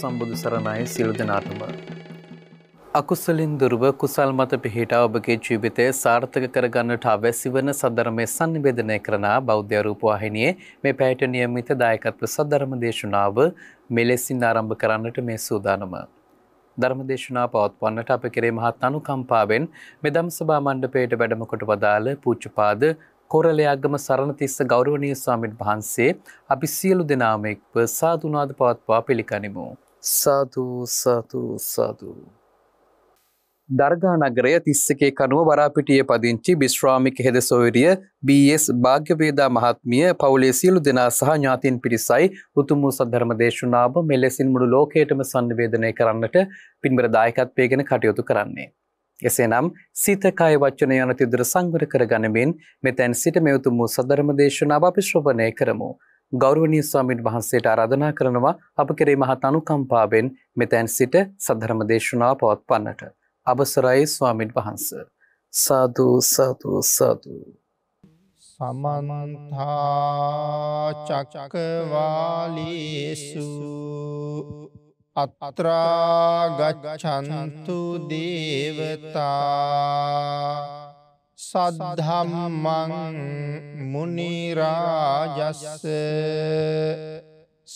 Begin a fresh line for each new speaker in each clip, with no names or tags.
සම්බුදු සරණයි සියලු දෙනාටම. අකුසලින් දුරුව කුසල් මත පිහිටා ඔබගේ ජීවිතය සාර්ථක කරගන්නට අවැසි වන සදරමය සන්නිවේදනය කරන බෞද්ධ රූපවාහිනියේ මේ පැයට නියමිත දායකත්ව සදධර්ම දේශනාව මෙලෙසින් ආරම්භ කරන්නට මේ සූදානම. ධර්මදේශනා පවත්වන්නට අප කෙරේ මහත් අනුකම්පාවෙන් මෙදම් සභා මණ්ඩපයට වැඩමකොට වදාළ පූච්චපාද කොරලයාගම සරණතිස්ස ගෞරවනීය ස්වාමීන් වහන්සේ අපි සියලු දෙනාම එක්ව සාදුනාද පවත්වා පිළිගනිමු. සාතුූ සාතුූ සාතුූ. දර්ගා නගරය තිස්සකේ කනුව වරාපිටිය පදිංචි විශ්‍රාමික හෙදසොවිරිය BS භාග්‍යවේදා මහත්මිය පවුලේ සියලු දෙනා සහ ඥාතින් පිරිසයි උතුම් වූ සද්ධර්ම දේශනාව මෙලෙසින් මුළු ලෝකයටම සංවේදනය කරන්නට පින්බර දායකත්වයගෙන කටයුතු කරන්නේ. එසේනම් සීතකය වච්චන යන තිදුර සංවර කරගනිමින් මෙතැන් සිට මෙවතුම් වූ සධර්ම දේශනාව අපිශ්‍රපණය කරමු. ගෞරවනී ස්වාමීන් වහන්සේට ආරාධනා කරනවා අප කෙරේ මහත් අනුකම්පාවෙන් මෙතැන් සිට සද්ධර්ම දේශනාව පවත්වන්නට. අවසරයි ස්වාමින් වහන්ස. සාදු සතු සතු.
සමන්තාචකවාලිසු අත්‍රාගගචන්තු දේවතා සද්ධම්මං මුනිරාජස්ස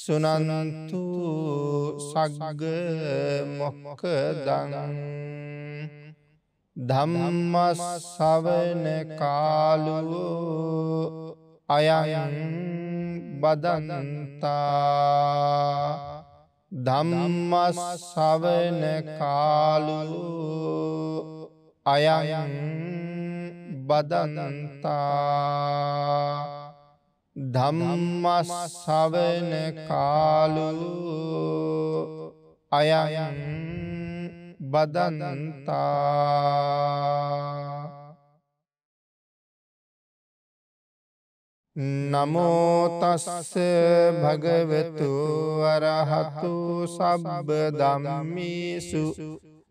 සුනනන්තු සගග මොක්කදනං ධම්මස්සවන කාලුලු අයයන් බදනන්තා ධම්මස්සවන කාලුලු අයයන් බදන්තා ධම්මස් සවන කාලුලු අයයන් බදනන්තා නමෝතස්ස භගවතු වරහතු සබ්බ දම්මිසු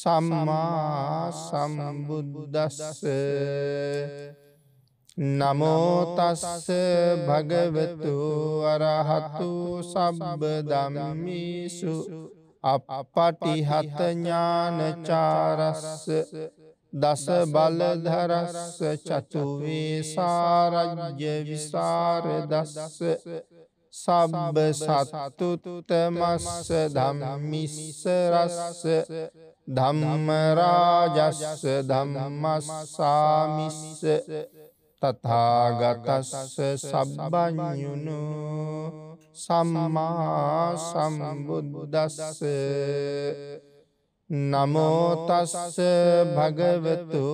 සම්මා සම්බුද්දස්ස නමෝතස්ස භගවතු අරහතු සබබ දමමිසු අප පටිහතඥානචාරස්ස දස බලධරස්ස චතුවේ සාරජ්‍ය විසාර දස්ස සබබ සත්තුතුතමස්ස දමමිස්ස රස්ස ධම්මරාජස්ස ධම්මස්සාමිස්ස තථාගතස්ස සබ්බඥුණු සම්මා සම්බුද්දස්ස නමෝතස්ස භගවතු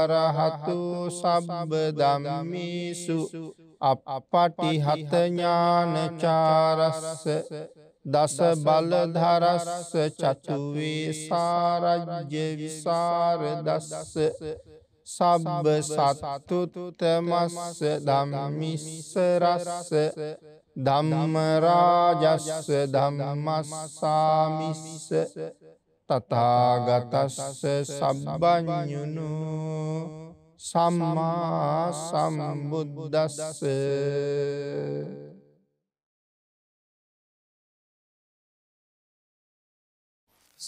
අරහතු සබ්බ දම්මිසු අප පටිහතඥානචාරස්ස දස බලධරස්ස චචුවේ සාරජ්‍ය විසාර දස්ස සබ්බ සත්තුතුතමස්ස දමමිස්සරස්ස දම්මරාජස්ස දමමස්සාමිස්ස තතාගතස්ස සබබඥුණු සම්මා සමබුද්දස්ස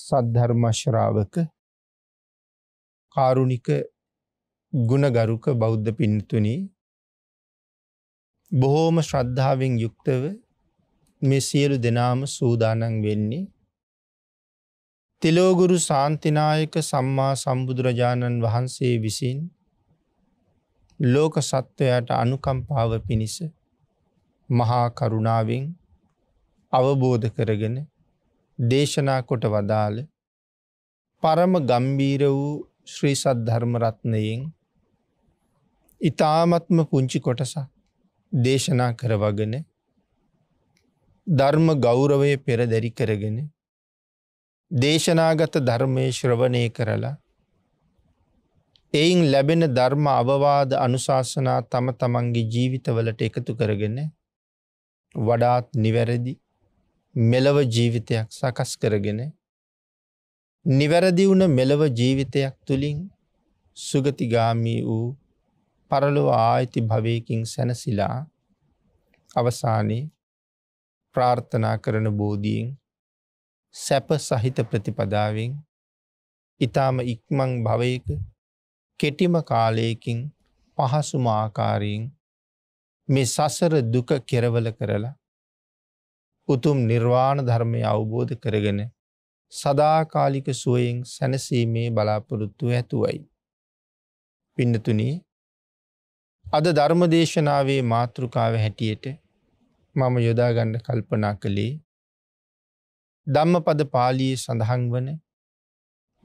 සද්ධර්ම ශ්‍රාවක කාරුණික ගුණගරුක බෞද්ධ පින්තුනි බොහෝම ශ්‍රද්ධාවෙන් යුක්තව මේ සියලු දෙනාම සූදානන් වෙන්නේ තිලෝගුරු සාන්තිනායක සම්මා සම්බුදුරජාණන් වහන්සේ විසින් ලෝක සත්වයට අනුකම්පාව පිණිස මහා කරුණාවෙන් අවබෝධ කරගෙන දේශනා කොට වදාළ පරම ගම්බීර වූ ශ්‍රී සද්ධර්මරත්නයෙන් ඉතාමත්ම පුංචි කොටසක් දේශනා කරවගෙන ධර්ම ගෞරවය පෙරදැරි කරගෙන දේශනාගත ධර්මය ශ්‍රවණය කරලා එයින් ලැබෙන ධර්ම අවවාද අනුශාසනා තම තමන්ගේ ජීවිතවලට එකතු කරගෙන වඩාත් නිවැරදි මෙලව ජීවිතයක් සකස් කරගෙන නිවැරදි වුණ මෙලව ජීවිතයක් තුළින් සුගතිගාමී වූ පරලොව ආයිති භවයකින් සැනසිලා අවසානයේ ප්‍රාර්ථනා කරන බෝධීෙන් සැප සහිත ප්‍රතිපදාවෙන් ඉතාම ඉක්මං භවයක කෙටිම කාලයකින් පහසුමාආකාරයෙන් මේ සසර දුක කෙරවල කරලා උතුම් නිර්වාණ ධර්මය අවබෝධ කරගෙන සදාකාලික සුවයෙන් සැනසීමේ බලාපොරොත්තු ඇතුවයි. පින්නතුනී අද ධර්මදේශනාවේ මාතෘකාව හැටියට මම යොදාගණ්ඩ කල්පනා කළේ ධම්මපද පාලියේ සඳහන් වන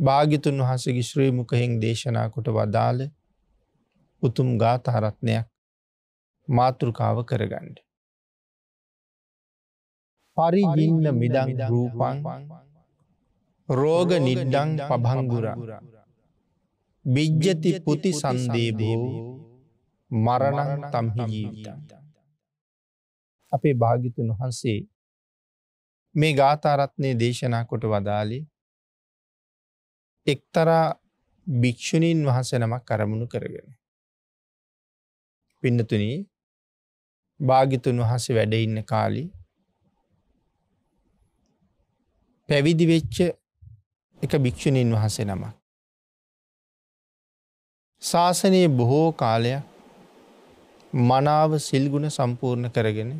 භාගිතුන් වහසගේ ශ්‍රීමුකහෙෙන් දේශනා කොට වදාළ උතුම් ගාථරත්නයක් මාතෘකාව කරගණ්ඩ. පරිජින්න මිදං රූපං රෝග නිඩ්ඩං පභංගුර බිජ්ජති පුති සන්දේබෝ මරණං තම්හි ජීවිත අපේ භාගිතුන් වහන්සේ මේ ගාතාරත්නය දේශනා කොට වදාලි එක්තරා භික්‍ෂුණීන් වහසනමක් කරමුණු කරගෙන. පින්නතුනී භාගිතුන් වහසේ වැඩඉන්න කාලී පැවිදි වෙච්ච එක භික්‍ෂුණීන් වහන්සේ නම. ශාසනයේ බොහෝ කාලයක් මනාව සිල්ගුණ සම්පූර්ණ කරගෙන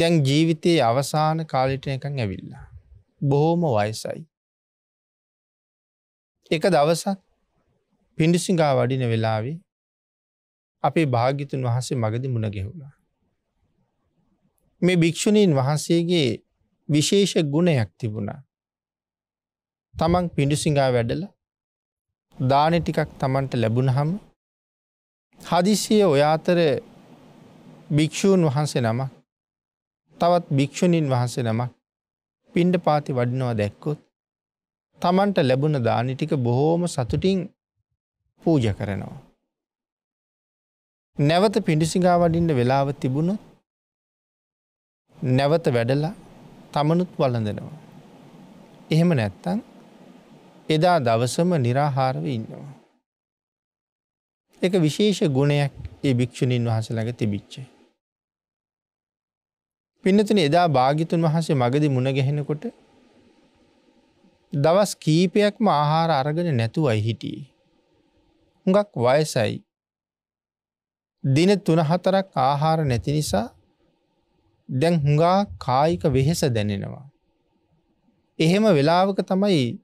දැන් ජීවිතයේ අවසාන කාලිට එකන් ඇවිල්ලා. බොහෝම වයසයි. එක දවසක් පිඩිසිංගා වඩින වෙලාවේ අපේ භාගිතුන් වහන්සේ මගදි මුණගෙහුණා. මේ භික්‍ෂුණීන් වහන්සේගේ විශේෂ ගුණයක් තිබුණා. තමන් පිඩුසිඟා වැඩල දානෙ ටිකක් තමන්ට ලැබුණහම හදිසිය ඔයාතර භික්‍ෂූන් වහන්සේ නම තවත් භික්‍ෂුණීන් වහන්සේ නම පින්ඩ පාති වඩිනවා දැක්කොත් තමන්ට ලැබුණ දානිටික බොහෝම සතුටින් පූජ කරනවා. නැවත පිඩිසිඟා වඩින්ට වෙලාව තිබුණොත් නැවත වැඩලා තමනුත් වලඳනවා. එහෙම නැත්තන් එදා දවසම නිරාහාරව ඉන්නවා. එක විශේෂ ගුණයක් ඒ භික්‍ෂුණීන් වහස ළඟ තිබිච්චේ. පින්නතුන එදා භාගිතුන් වහසේ මගදි මුණගැහෙනකොට දවස් කීපයක්ම ආහාර අරගෙන නැතුව අයි හිටිය. හුඟක් වයසයි දින තුනහතරක් ආහාර නැති නිසා දැන් හුඟා කායික වෙහෙස දැනෙනවා. එහෙම වෙලාවක තමයි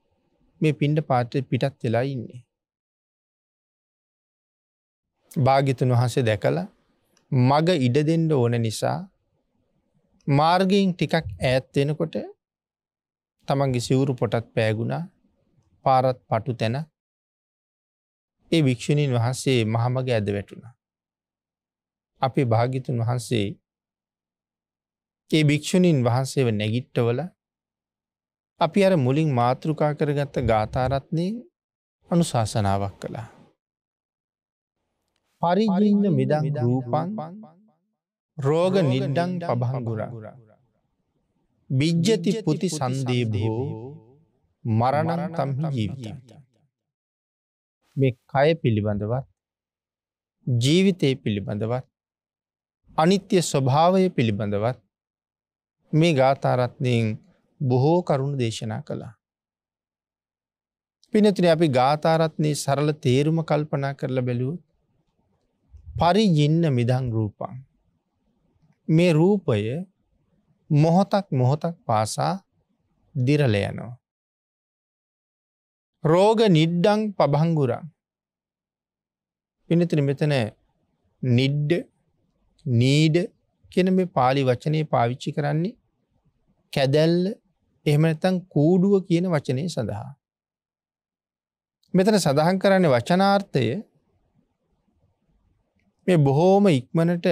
මේ පින්ඩ පාට්‍ර පිටත් වෙලා ඉන්නේ. භාගිතන් වහන්සේ දැකළ මග ඉඩ දෙෙන්ඩ ඕන නිසා මාර්ගයෙන් ටිකක් ඈත්වෙනකොට තමන්ගේ සිවුරු පොටත් පෑගුණා පාරත් පටු තැන ඒ භික්‍ෂණීන් වහන්සේ මහමග ඇද වැටුණ. අපි භාගිතුන් වහන්සේ ඒ භික්‍ෂුණීන් වහන්සේව නැගිට්ටවල අපි අර මුලින් මාතෘකා කරගත්ත ගාථාරත්නය අනුශාසනාවක් කළා. පරිගින්න මෙදන් රූපන් රෝග නිඩ්ඩන් පබහගුරගුර. බිජ්ජති පුති සන්දේබෝ මරණන් තම්හි ජීවිත. මේ කය පිළිබඳවත් ජීවිතය පිළිබඳවත් අනිත්‍ය ස්වභාවය පිළිබඳවත් මේ ගාථාරත්නයෙන් බොහෝ කරුණු දේශනා කළා. පිනතින අපි ගාථාරත්නය සරල තේරුම කල්පනා කරලා බැලූත් පරිජින්න මිදං රූපන්. මේ රූපය මොහොතක් මොහොතක් පාසා දිරලයනවා. රෝග නිඩ්ඩං පබංගුරන් පිනතින මෙතන නිඩ්ඩ නීඩ කියන මේ පාලි වචනය පාවිච්චි කරන්නේ කැදැල්ල එහමනැත්තන් කූඩුව කියන වචනය සඳහා. මෙතන සඳහන් කරන්න වචනාර්ථය මේ බොහෝම ඉක්මනට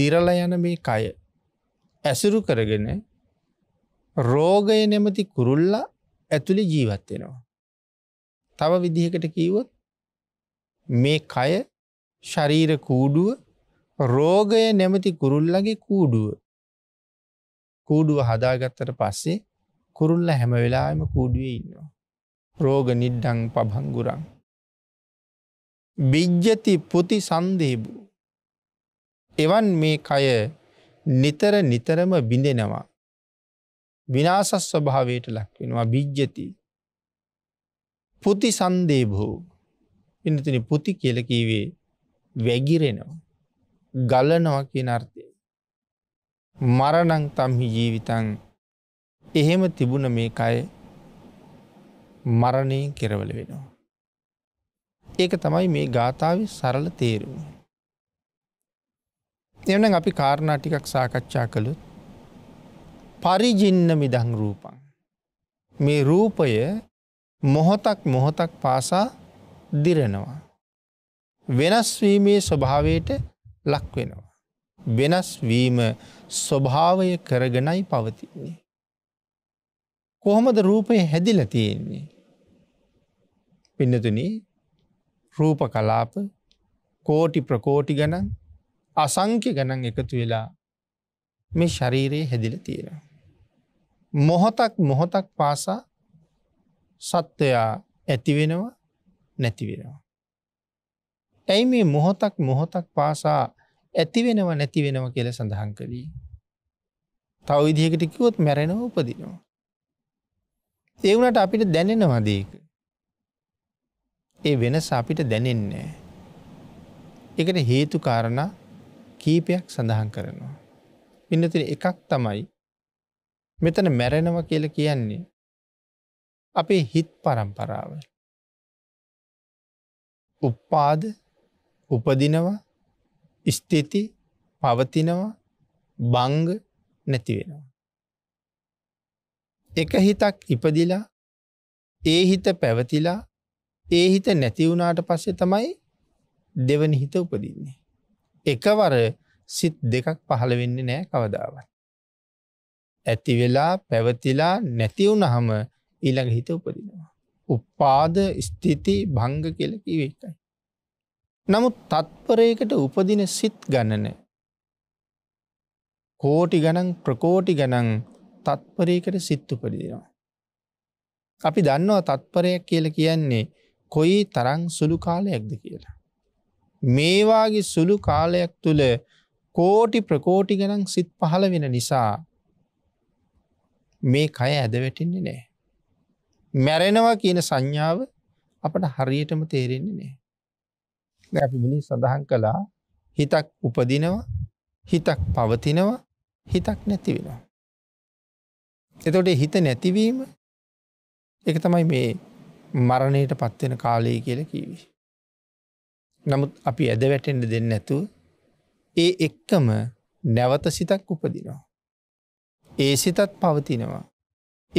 දිරල යන මේ කය ඇසුරු කරගෙන රෝගය නැමති කුරුල්ල ඇතුළි ජීවත්වෙනවා. තව විදිහකට කීවොත් මේ කය ශරීර කූඩුව රෝගය නැමති කුරුල්ලගේ කූඩුව කූඩුව හදාගත්තට පස්සේ කුරුල්ල හැම වෙලාම කූඩුවේ ඉන්නවා. රෝග නිඩ්ඩං පබංගුරං. බිජ්ජති පුති සන්දේබු. එවන් මේ කය නිතර නිතරම බිඳෙනවා. විනාසස් ස්වභාවයට ලක්වෙනවා බිජ්ජති. පුති සන්දේභෝ ඉනතින පුති කියලකීවේ වැගිරෙනවා. ගලනවා කියන අර්ථය. මරණං තම්හි ජීවිතන් එහෙම තිබුණ මේ කය මරණය කෙරවල වෙනවා. ඒක තමයි මේ ගාථාව සරල තේරුම. එවන අපි කාරණා ටිකක් සාකච්ඡා කළුත් පරිජින්න මිදං රූපන්. මේ රූපය මොහොතක් මොහොතක් පාසා දිරෙනවා. වෙනස්වීමේ ස්වභාවයට ලක්වෙනවා. වෙනස් වීම ස්වභාවය කරගෙනයි පවතින්නේ. කොහොමද රූපය හැදිල තියෙන්නේ. පින්නතුන රූප කලාප කෝටි ප්‍රකෝටි ගණන් අසංක්‍ය ගණන් එකතු වෙලා මේ ශරීරයේ හැදිල තියෙන. මොහොතක් මොහොතක් පාසා සත්වයා ඇතිවෙනවා නැතිවෙනවා. ඇයි මේ මොහොතක් මොහොතක් පාසා ඇති වෙනව නැති වෙනව කියල සඳහන් කළී. තව විදිහකට කිවොත් මැරෙනව උපදිනවා. ඒවුනට අපිට දැනෙනවදේක. ඒ වෙනස අපිට දැනෙන්නේ. එකට හේතු කාරණ කීපයක් සඳහන් කරනවා. පින්නතින එකක් තමයි මෙතන මැරෙනව කියල කියන්නේ අපේ හිත් පරම්පරාව. උප්පාද උපදිනවා ස්ථිති පවතිනවා බංග නැතිවෙනවා. එක හිතක් ඉපදිලා ඒ හිත පැවතිලා ඒ හිත නැතිවුණට පස්සේ තමයි දෙවනි හිත උපදින්නේ. එකවර සිත් දෙකක් පහළ වෙන්න නෑ කවදාවත්. ඇති වෙලා පැවතිලා නැතිවුණහම ඊළඟ හිත උපදිනවා. උපාද ස්ථිති භංග කියල කිවෙක්කයි. නමුත් තත්පරයකට උපදින සිත් ගණන. කෝටි ගණන් ප්‍රකෝටි ගණන් තත්පරයකට සිත් උපදිනවා. අපි දන්නවා තත්පරයක් කියල කියන්නේ කොයි තරං සුළු කාලයක්ද කියලා. මේවාගේ සුළු කාලයක් තුළ කෝටි ප්‍රකෝටි ගණන් සිත් පහළ වෙන නිසා මේ කය ඇදවැටින්නේ නෑ. මැරෙනවා කියන සංඥාව අපට හරියටම තේරෙන්නේ නෑ. අපි මුලින් සඳහන් කළා හිතක් උපදිනවා හිතක් පවතිනවා හිතක් නැති වෙනවා. එතකොට හිත නැතිවීම එක තමයි මේ මරණයට පත්වෙන කාලය කියල කිවි. නමුත් අපි ඇද වැටෙන්ට දෙන්න ඇතු ඒ එක්කම නැවත සිතක් උපදිනවා. ඒ සිතත් පවතිනවා.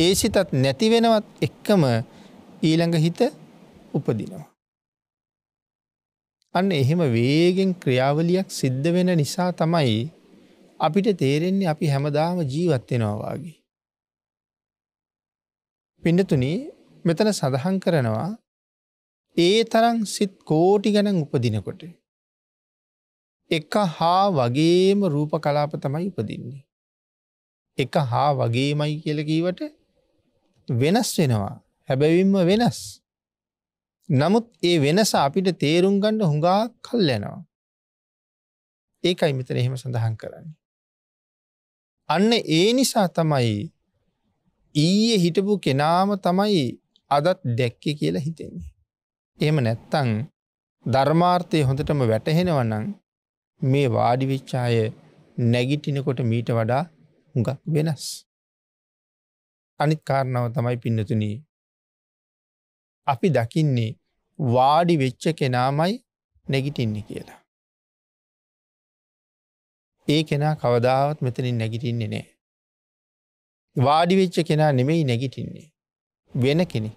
ඒ සිතත් නැතිවෙනවත් එක්කම ඊළඟ හිත උපදිනවා. අන්න එහෙම වේගෙන් ක්‍රියාවලියක් සිද්ධ වෙන නිසා තමයි අපිට තේරෙන්නේ අපි හැමදාම ජීවත්වෙනවාගේ. පිඩතුනි මෙතන සඳහන් කරනවා ඒ තරන් සිත් කෝටි ගැන උපදිනකොට. එක හා වගේම රූප කලාප තමයි උපදින්නේ. එක හා වගේමයි කියලකීවට වෙනස් වෙනවා හැබැවින්ම වෙනස්. නමුත් ඒ වෙනස අපිට තේරුම් ගණ්ඩ හුඟා කල්ලයනවා. ඒකයි මෙතන එහෙම සඳහන් කරන්නේ. අන්න ඒ නිසා තමයි ඊයේ හිටපු කෙනාම තමයි අදත් දැක්කෙ කියලා හිතෙන්නේ. එහෙම නැත්තං ධර්මාර්ථය හොඳටම වැටහෙනවනං මේ වාඩිවිච්චාය නැගිටිනකොට මීට වඩා හුඟක් වෙනස්. අනිත් කාරණාව තමයි පින්නතුනී. අපි දකින්නේ වාඩි වෙච්ච කෙනාමයි නැගිටින්නේ කියලා. ඒ කෙනා කවදාවත් මෙතනින් නැගිටින්නේ නෑ. වාඩිවෙච්ච කෙනා නෙමෙයි නැගිටින්නේ. වෙන කෙනෙ.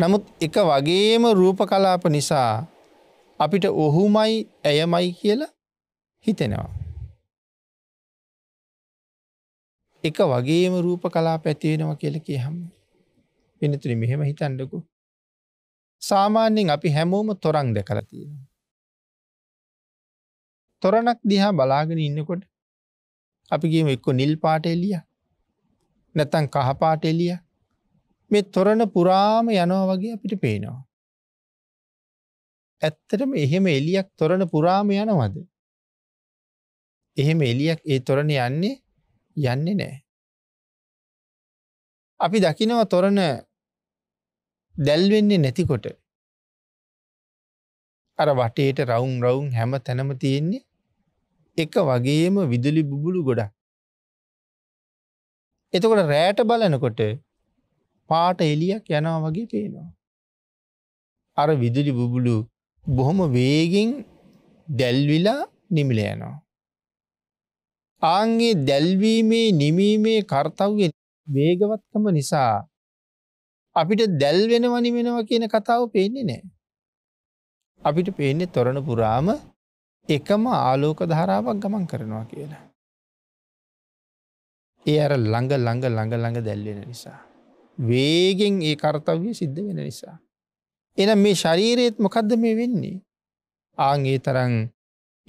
නමුත් එක වගේම රූප කලාප නිසා අපිට ඔහුමයි ඇයමයි කියලා හිතෙනවා. එක වගේම රූප කලා පැතිවෙනවා කියල කිය හම් පිනතුරි මෙහෙම හිතන්ඩකු සාමාන්‍යෙන් අපි හැමෝම තොරං දැකල තියෙන. තොරණක් දිහා බලාගෙන ඉන්නකොට අපි ගේම එක්කො නිල් පාට එලිය නැතන් කහපාට එලිය මේ තොරණ පුරාම යනවා වගේ අපිට පේනවා. ඇත්තටම එහෙම එලියක් තොරණ පුරාම යනවද. එහෙම එලියක් ඒ තොරණ යන්නේ යන්නේ නෑ. අපි දකිනව තොරණ දැල්වෙන්නේ නැතිකොට අර වටේට රවුන් රවුන් හැම තැනම තියෙන්නේ එක වගේම විදුලි බුබුලු ගොඩක්. එතකොට රෑට බලනකොට පාට එලියක් යනවා වගේ පේනවා. අර විදුලි බුබුලු බොහොම වේගෙන් දැල්විලා නිමිල යනවා. ආන්ගේ දැල්වීමේ නිමීමේ කර්තව්ය වේගවත්කම නිසා අපිට දැල් වෙනව නිවෙනව කියන කතාව පේන්නේ නෑ. අපිට පේන්නේ තොරණ පුරාම එකම ආලෝක ධාරාවක් ගමන් කරනවා කියලා. ඒ අර ළඟ ළඟ ළඟ ළඟ දැල්වෙන නිසා. වේගෙන් ඒ කර්තව්‍ය සිද්ධ වෙන නිසා. එනම් මේ ශරීරයත් මොකක්ද මේ වෙන්නේ. ආගේ තරන්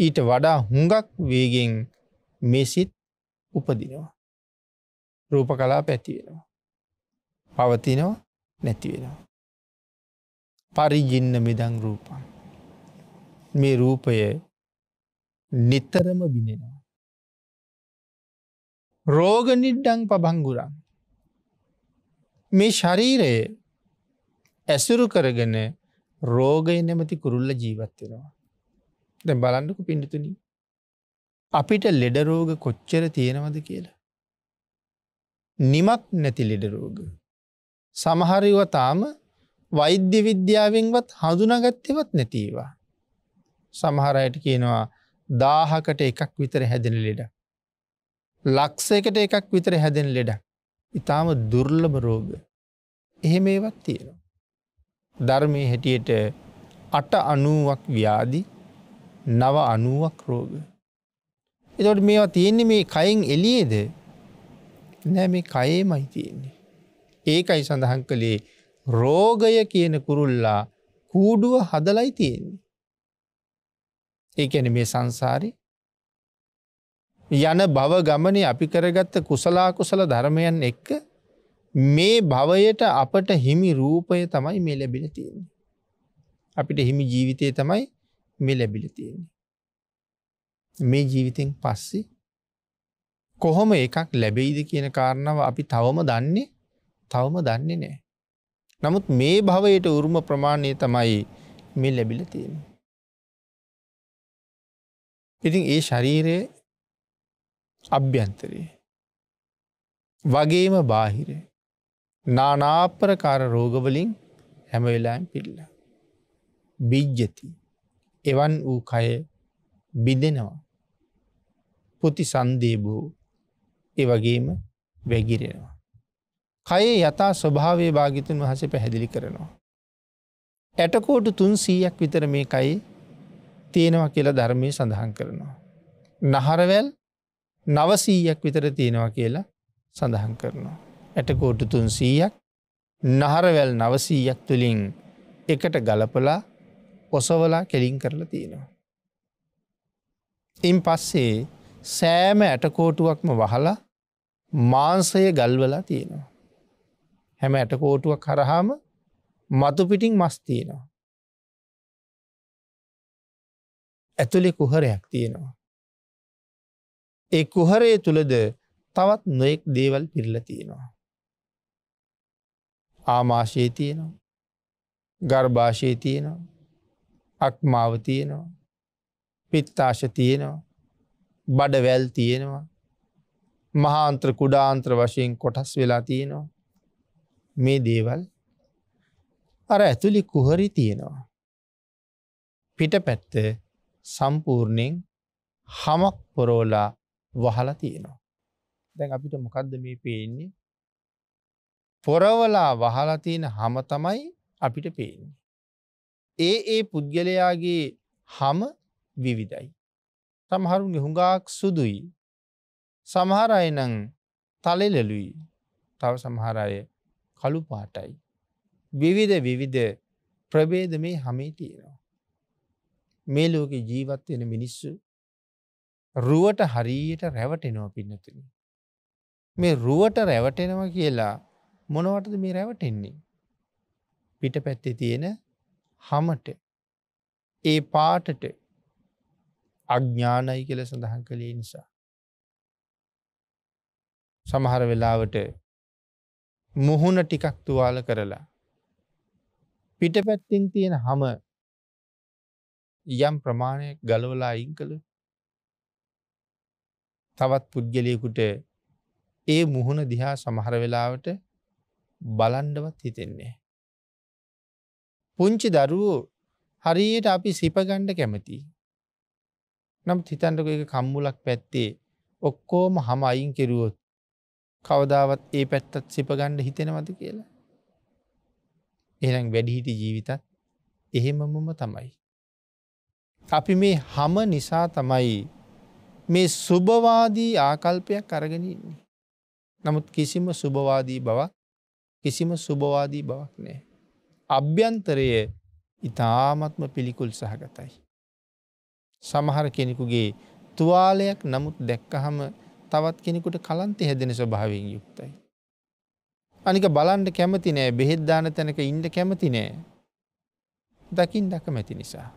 ඊට වඩා හුඟක් වේගෙන් මෙසිත් උපදිනවා. රූප කලා පැතිවෙනවා. පවතිනවා නැති වෙනවා. පරිජින්න මෙදං රූපන්. මේ රූපය නිතරම බිනෙනවා. රෝග නිඩ්ඩං පබංගුරන්. මේ ශරීරයේ ඇසුරු කරගෙන රෝගය නැමති කුරුල්ල ජීවත්වෙනවා. දැ බලන්ඩකු පිඩිතුනි. අපිට ලෙඩරෝග කොච්චර තියෙනවද කියලා. නිමක් නැති ලෙඩරෝග. සමහරවතාම වෛද්‍ය විද්‍යාවෙන්වත් හඳුනගත්තවත් නැතිවා. සමහරයට කියනවා දාහකට එකක් විතර හැදෙන ලෙඩ. ලක්සයකට එකක් විතර හැදෙන ලෙඩ. ඉතාම දුර්ලභ රෝග. එහෙම ඒවත් තියෙනවා. ධර්මය හැටියට අට අනුවක් ව්‍යාදි නව අනුවක් රෝග. එතොට මේවා තියෙන්නේ මේ කයින් එලියේද නෑ මේ කයේමයි තියෙන්නේ. ඒකයි සඳහන් කළේ රෝගය කියන කුරුල්ලා කූඩුව හදලයි තියෙන්නේ. ඒකැන මේ සංසාරි යන බව ගමනේ අපි කරගත්ත කුසලා කුසල ධර්මයන් එක්ක මේ භවයට අපට හිමි රූපය තමයි මේ ලැබිල තියෙන්නේ. අපිට හිමි ජීවිතය තමයි මේ ලැබිල තියෙන්නේ. මේ ජීවිතෙන් පස්සේ කොහොම එකක් ලැබෙයිද කියන කාරණාව අපි තවම දන්නේ තවම දන්නේ නෑ. නමුත් මේ භවයට උරුම ප්‍රමාණය තමයි මේ ලැබිල තියෙන. ඉතින් ඒ ශරීරය අභ්‍යන්තරයේ. වගේම බාහිරය. නානාප්‍රකාර රෝගවලින් හැමවෙලාම් පිල්ල. බිජ්ජති එවන් වූ කය බිදෙනවා. පුති සන්දේබෝ එවගේම වැගිරෙනවා. කයේ යථා ස්වභාවේ භාගිතුන් වහසේ පැහැදිලි කරනවා. ඇටකෝටු තුන් සීයක් විතර මේ කයි තියෙනවා කියලා ධර්මය සඳහන් කරනවා. නහරවැල් නවසීයක් විතර තියෙනවා කියලා සඳහන් කරනවා. ඇටකෝටු තුන් සීයක් නහරවැල් නවසීයක් තුළින් එකට ගලපලා ඔසවලා කෙලින් කරලා තියෙනවා. ඉන් පස්සේ සෑම ඇටකෝටුවක්ම වහලා මාන්සය ගල්වලා තියෙනවා. හැම ඇටකෝටුවක් කරහාම මතුපිටින් මස් තියෙනවා. ඇතුළෙ කුහරයක් තියෙනවා. එ කුහරය තුළද තවත් නොයෙක් දේවල් පිරිල තියෙනවා. ආමාශය තියෙනවා ගර්භාෂය තියෙනවා අක්මාව තියෙනවා පිත්තාශ තියෙනවා බඩවැල් තියෙනවා මහාන්ත්‍ර කුඩාන්ත්‍ර වශයෙන් කොටස් වෙලා තියෙනවා මේ දේවල් අර ඇතුළි කුහරි තියෙනවා. පිට පැත්ත සම්පූර්ණයෙන් හමක් පොරෝලා වහල තියෙනවා. දැන් අපිට මොකක්ද මේ පේන්නේ. පොරවලා වහලා තියෙන හම තමයි අපිට පේන්නේ. ඒ ඒ පුද්ගලයාගේ හම විවිධයි. සමහරුන්ගේ හුඟාක් සුදුයි. සමහර අයනං තලෙලලුයි තව සමහර අය කළු පාටයි. විවිධ විවිධ ප්‍රබේද මේ හමේ තියෙනවා. මේ ලෝක ජීවත්වෙන මිනිස්සු රුවට හරියට රැවටෙනවා පින්නතින. මේ රුවට රැවටෙනවා කියලා මොනවටද මේ රැවටෙන්නේ. පිට පැත්තේ තියෙන හමට ඒ පාටට අඥ්ඥානයි කියල සඳහන් කළේ නිසා. සමහර වෙලාවට මුහුණ ටිකක් තුවාල කරලා. පිටපැත්තින් තියෙන හම යම් ප්‍රමාණයක් ගලවලා අයින් කළ තවත් පුද්ගලයකුට ඒ මුහුණ දිහා සමහර වෙලාවට බලන්ඩවත් හිතෙන්නේ. පුංචි දරුවෝ හරියට අපි සිපගණ්ඩ කැමති. නම් හිතන්ටක එක කම්මුලක් පැත්තේ ඔක්කෝම හම අයින් කෙරුවොත් කවදාවත් ඒ පැත්තත් සිපගණ්ඩ හිතෙනවද කියලා. එනම් වැඩිහිටි ජීවිතත් එහෙමමම තමයි. අපි මේ හම නිසා තමයි මේ සුභවාදී ආකල්පයක් අරගෙනන්නේ. නමුත් කිසිම සුභවාදී බවක් කිසිම සුභවාදී බවක් නෑ. අභ්‍යන්තරය ඉතාමත්ම පිළිකුල් සහගතයි. සමහර කෙනෙකුගේ තුවාලයක් නමුත් දැක්කහම තවත් කෙනෙකුට කලන්තෙ හැදෙන ස්වභාවයෙන් යුක්තයි. අනික බලන්ට කැමති නෑ බෙහෙද්දාන තැනක ඉන්ඩ කැමති නෑ. දකිින් දකමැති නිසා.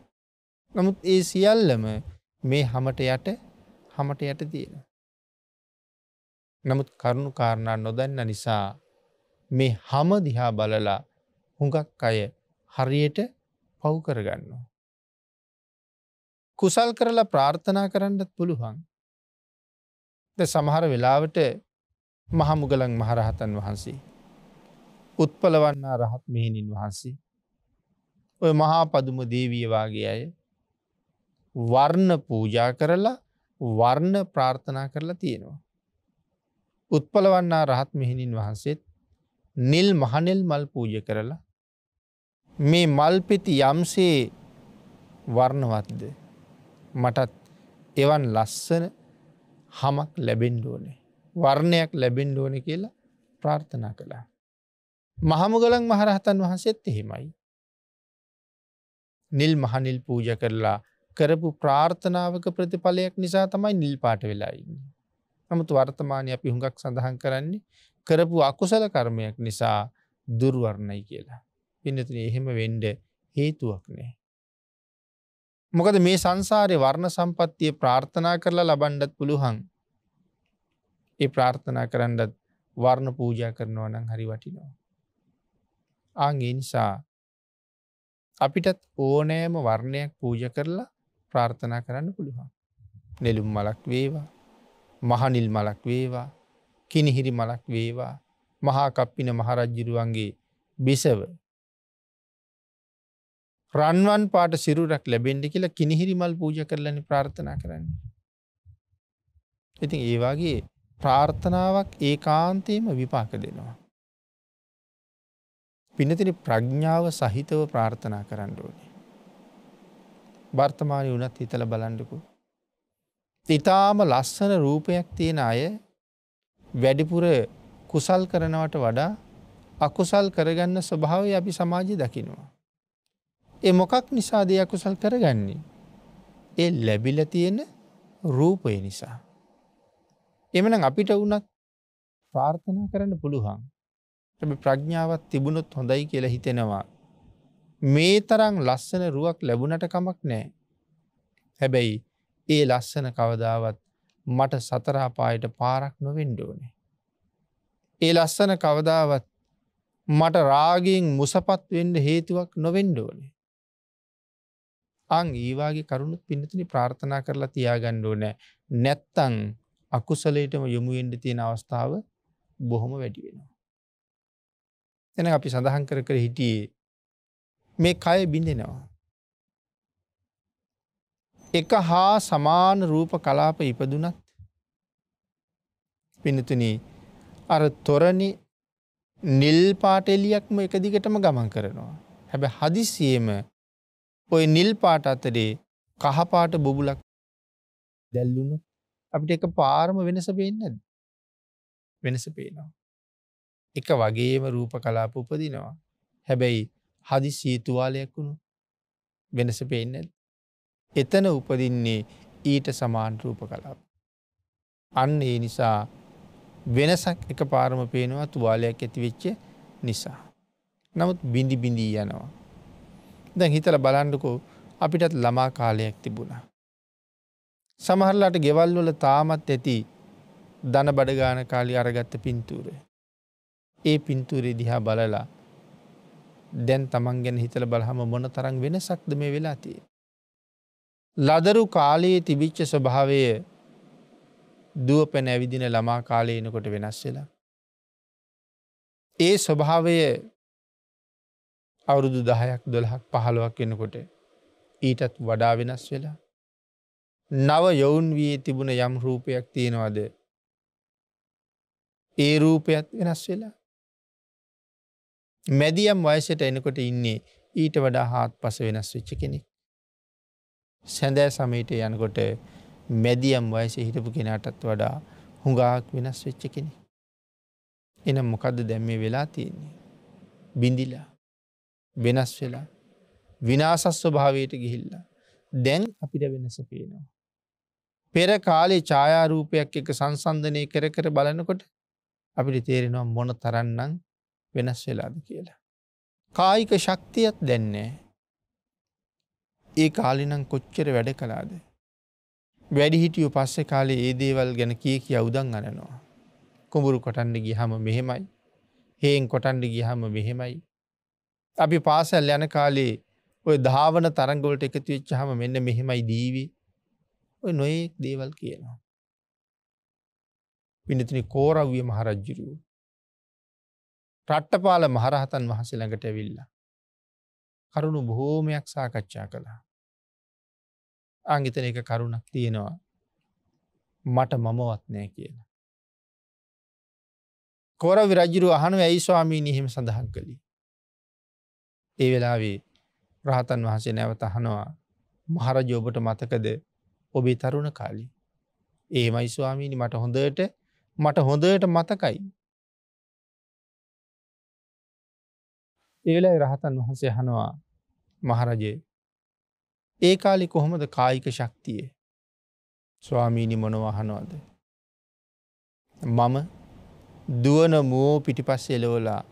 නමුත් ඒ සියල්ලම මේ හමට යට හමට යට තියෙන. නමුත් කරුණු කාරණා නොදන්න නිසා මේ හම දිහා බලලා හුඟක් අය හරියට පව් කරගන්නවා. කුසල් කරලා ප්‍රාර්ථනා කරන්නත් පුළුවන් ද සමහර වෙලාවට මහමුගලන් මහරහතන් වහන්සේ. උත්පලවන්නා රහත් මෙහිණින් වහන්සේ. ඔය මහා පදුම දේවියවාගේ අය වර්ණ පූජා කරලා වර්ණ ප්‍රාර්ථනා කරලා තියෙනවා. උත්පලවන්නා රහත් මෙහිණින් වහන්සේත් නිල් මහනෙල් මල් පූජ කරලා මේ මල්පෙති යම්සේ වර්ණවත්ද මටත් එවන් ලස්සන හමක් ලැබෙන්ඩුවනේ. වර්ණයක් ලැබෙන්ඩුවන කියලා ප්‍රාර්ථනා කළා. මහමුගලන් මහරහතන් වහන්සෙත් එහෙමයි. නිල් මහනිල් පූජ කරලා කරපු ප්‍රාර්ථනාවක ප්‍රතිඵලයක් නිසා තමයි නිල් පාට වෙලායින්න. නමුතු වර්තමානය අපි හුඟක් සඳහන් කරන්නේ කරපු අකුසල කර්මයක් නිසා දුර්වරණයි කියලා. පිනතින එහෙම වෙන්ඩ හේතුවක් නෑ. මොකද මේ සංසාරය වර්ණ සම්පත්තිය ප්‍රාර්ථනා කරලා ලබන්ඩත් පුළුවන් ඒ ප්‍රාර්ථනා කරන්නත් වර්ණ පූජා කරනවා නම් හරි වටිනවා. ආගේ නිසා අපිටත් ඕනෑම වර්ණයක් පූජ කරලා ප්‍රාර්ථනා කරන්න පුළුවන්. නෙළුම් මලක් වේවා මහනිල් මලක් වේවා කිනිහිරි මලක් වේවා මහාකප්පින මහරජ්ජිරුවන්ගේ බිසව රන්වන් පාට සිරුරක් ලැබෙන්ඩ කියලා කිනිහිරිමල් පූජ කරලනි ප්‍රාර්ථනා කරන්න. ඉතින් ඒවාගේ ප්‍රාර්ථනාවක් ඒ කාන්තයම විපාක දෙනවා. පිනතිරි ප්‍රඥ්ඥාව සහිතව ප්‍රාර්ථනා කරන්න ඕනේ. බර්තමානය වනත් හිතල බලන්ඩකු. ඉතාම ලස්සන රූපයක් තියෙන අය වැඩිපුර කුසල් කරනවට වඩා අකුසල් කරගන්න ස්වභාවය අපි සමාජය දකිනවා. ඒ මොකක් නිසා දෙ අකුසල් කරගන්නේ. ඒ ලැබිල තියෙන රූපය නිසා. එමන අපිට වනත් ප්‍රාර්ථනා කරන්න පුළුවන්. ප්‍රඥාවත් තිබුණොත් හොඳයි කියලා හිතෙනවා. මේ තරං ලස්සන රුවක් ලැබුණට කමක් නෑ. හැබැයි ඒ ලස්සන කවදාවත් මට සතරාපායට පාරක් නොවෙන්ඩෝනේ. ඒ ලස්සන කවදාවත් මට රාගෙන් මුසපත් වෙන්ඩ හේතුවක් නොවෙන්ඩෝනේ. අං ඒවාගේ කරුණුත් පින්නතිනි ප්‍රාර්ථනා කරලා තියාගණ්ඩෝ නෑ නැත්තං අකුසලේටම යොමුෙන්ඩ තියෙන අවස්ථාව බොහොම වැඩි වෙනවා. එන අපි සඳහන් කර කර හිටියේ මේ කය බිඳෙනවා. එක හා සමාන රූප කලාප ඉපදුනත් පිනතුන අර තොරණ නිල් පාටෙලියක්ම එක දිගටම ගමන් කරනවා. හැබ හදිසියම ඔය නිල් පාට අතරේ කහපාට බොබුලක් දැල්ලුණු අපිට එක පාරම වෙනස පේන්න වෙනස පේනවා. එක වගේම රූප කලාප උපදිනවා. හැබැයි හදි සීතුවාලයක් වුණු වෙනස පේන්න එතන උපදින්නේ ඊට සමාන් රූප කලාප. අන්න ඒ නිසා වෙනසක් එක පාරම පේනවා තුවාලයක් ඇතිවෙච්ච නිසා. නමුත් බිඳි බිඳී යනවා. දැන් හිතල බලන්ඩකෝ අපිටත් ළමා කාලයක් තිබුණා. සමහරලාට ගෙවල්වල තාමත් ඇති දන බඩගාන කාලි අරගත්ත පින්තූරය. ඒ පින්තූරේ දිහා බලලා දැන් තමන් ගැන හිතල බලහම මොන තරං වෙනසක්ද මේ වෙලා තිය. ලදරු කාලයේ තිබිච්ච ස්වභාවය දුව පැන ඇවිදින ළමා කාලයනකොට වෙනස් වෙලා. ඒ ස්වභාවය අවුරුදු දහයක් දොළහක් පහළුවක් එනකොට ඊටත් වඩා වෙනස් වෙලා. නව යොවුන් වී තිබුණ යම් රූපයක් තියෙනවද. ඒ රූපයත් වෙනස් වෙලා. මැදියම් වයසට එනකොට ඉන්නේ ඊට වඩා හාත් පස වෙනස් වෙච්ච කෙනෙක්. සැඳෑ සමීට යනකොට මැදියම් වයස හිටපු කෙනටත් වඩා හුඟාක් වෙනස් වෙච්ච කෙනෙ. එනම් මොකද දැම්මේ වෙලා තියෙන්නේ. බිඳිලා. වෙනස් වෙලා විනාසස්ව භාවයට ගිහිල්ලා දැන් අපිට වෙනස පේනවා. පෙර කාලේ ඡායාරූපයක් එක සංසන්ධනය කර කර බලනකොට අපිට තේරෙනවා මොන තරන්නම් වෙනස් වෙලාද කියලා. කායික ශක්තියත් දැන්නේ. ඒ කාලිනම් කොච්චර වැඩ කලාද. වැඩිහිටිය පස්සෙ කාලේ ඒ දේවල් ගැන කිය කිය උදන් අනනවා. කුඹුරු කොටන්ඩ ගිහම මෙහෙමයි. හේෙන් කොටන්ඩ ගිහම මෙහෙමයි. අපි පාසැල් යන කාලේ ඔය ධාවන තරංගොලට එකතු වෙච්චහම මෙන්න මෙහෙමයි දීවී ඔය නොයෙක් දේවල් කියනවා. පිනතින කෝරව්ිය මහරජ්ජිරුව. රට්ටපාල මහරහතන් වහස ළඟට ඇවිල්ල. කරුණු බොහෝමයක් සාකච්ඡා කළා. අංගිතන එක කරුණක් තියෙනවා මට මමවත් නෑ කියලා. කෝර විරජරු අහනු ඇයි ස්වාමී නිහෙම සඳහන් කළේ. ඒ වෙලාවී රහතන් වහන්සේ නැවත අහනවා මහරජ ඔබට මතකද ඔබේ තරුණ කාලි. ඒමයි ස්වාමීනි මට හොඳට මට හොඳට මතකයි. ඒලයි රහතන් වහන්සේ හනවා මහරජයේ ඒ කාලි කොහොමද කායික ශක්තියේ ස්වාමීනි මොනවහනවාද. මම දුවන මෝ පිටිපස් එලවලා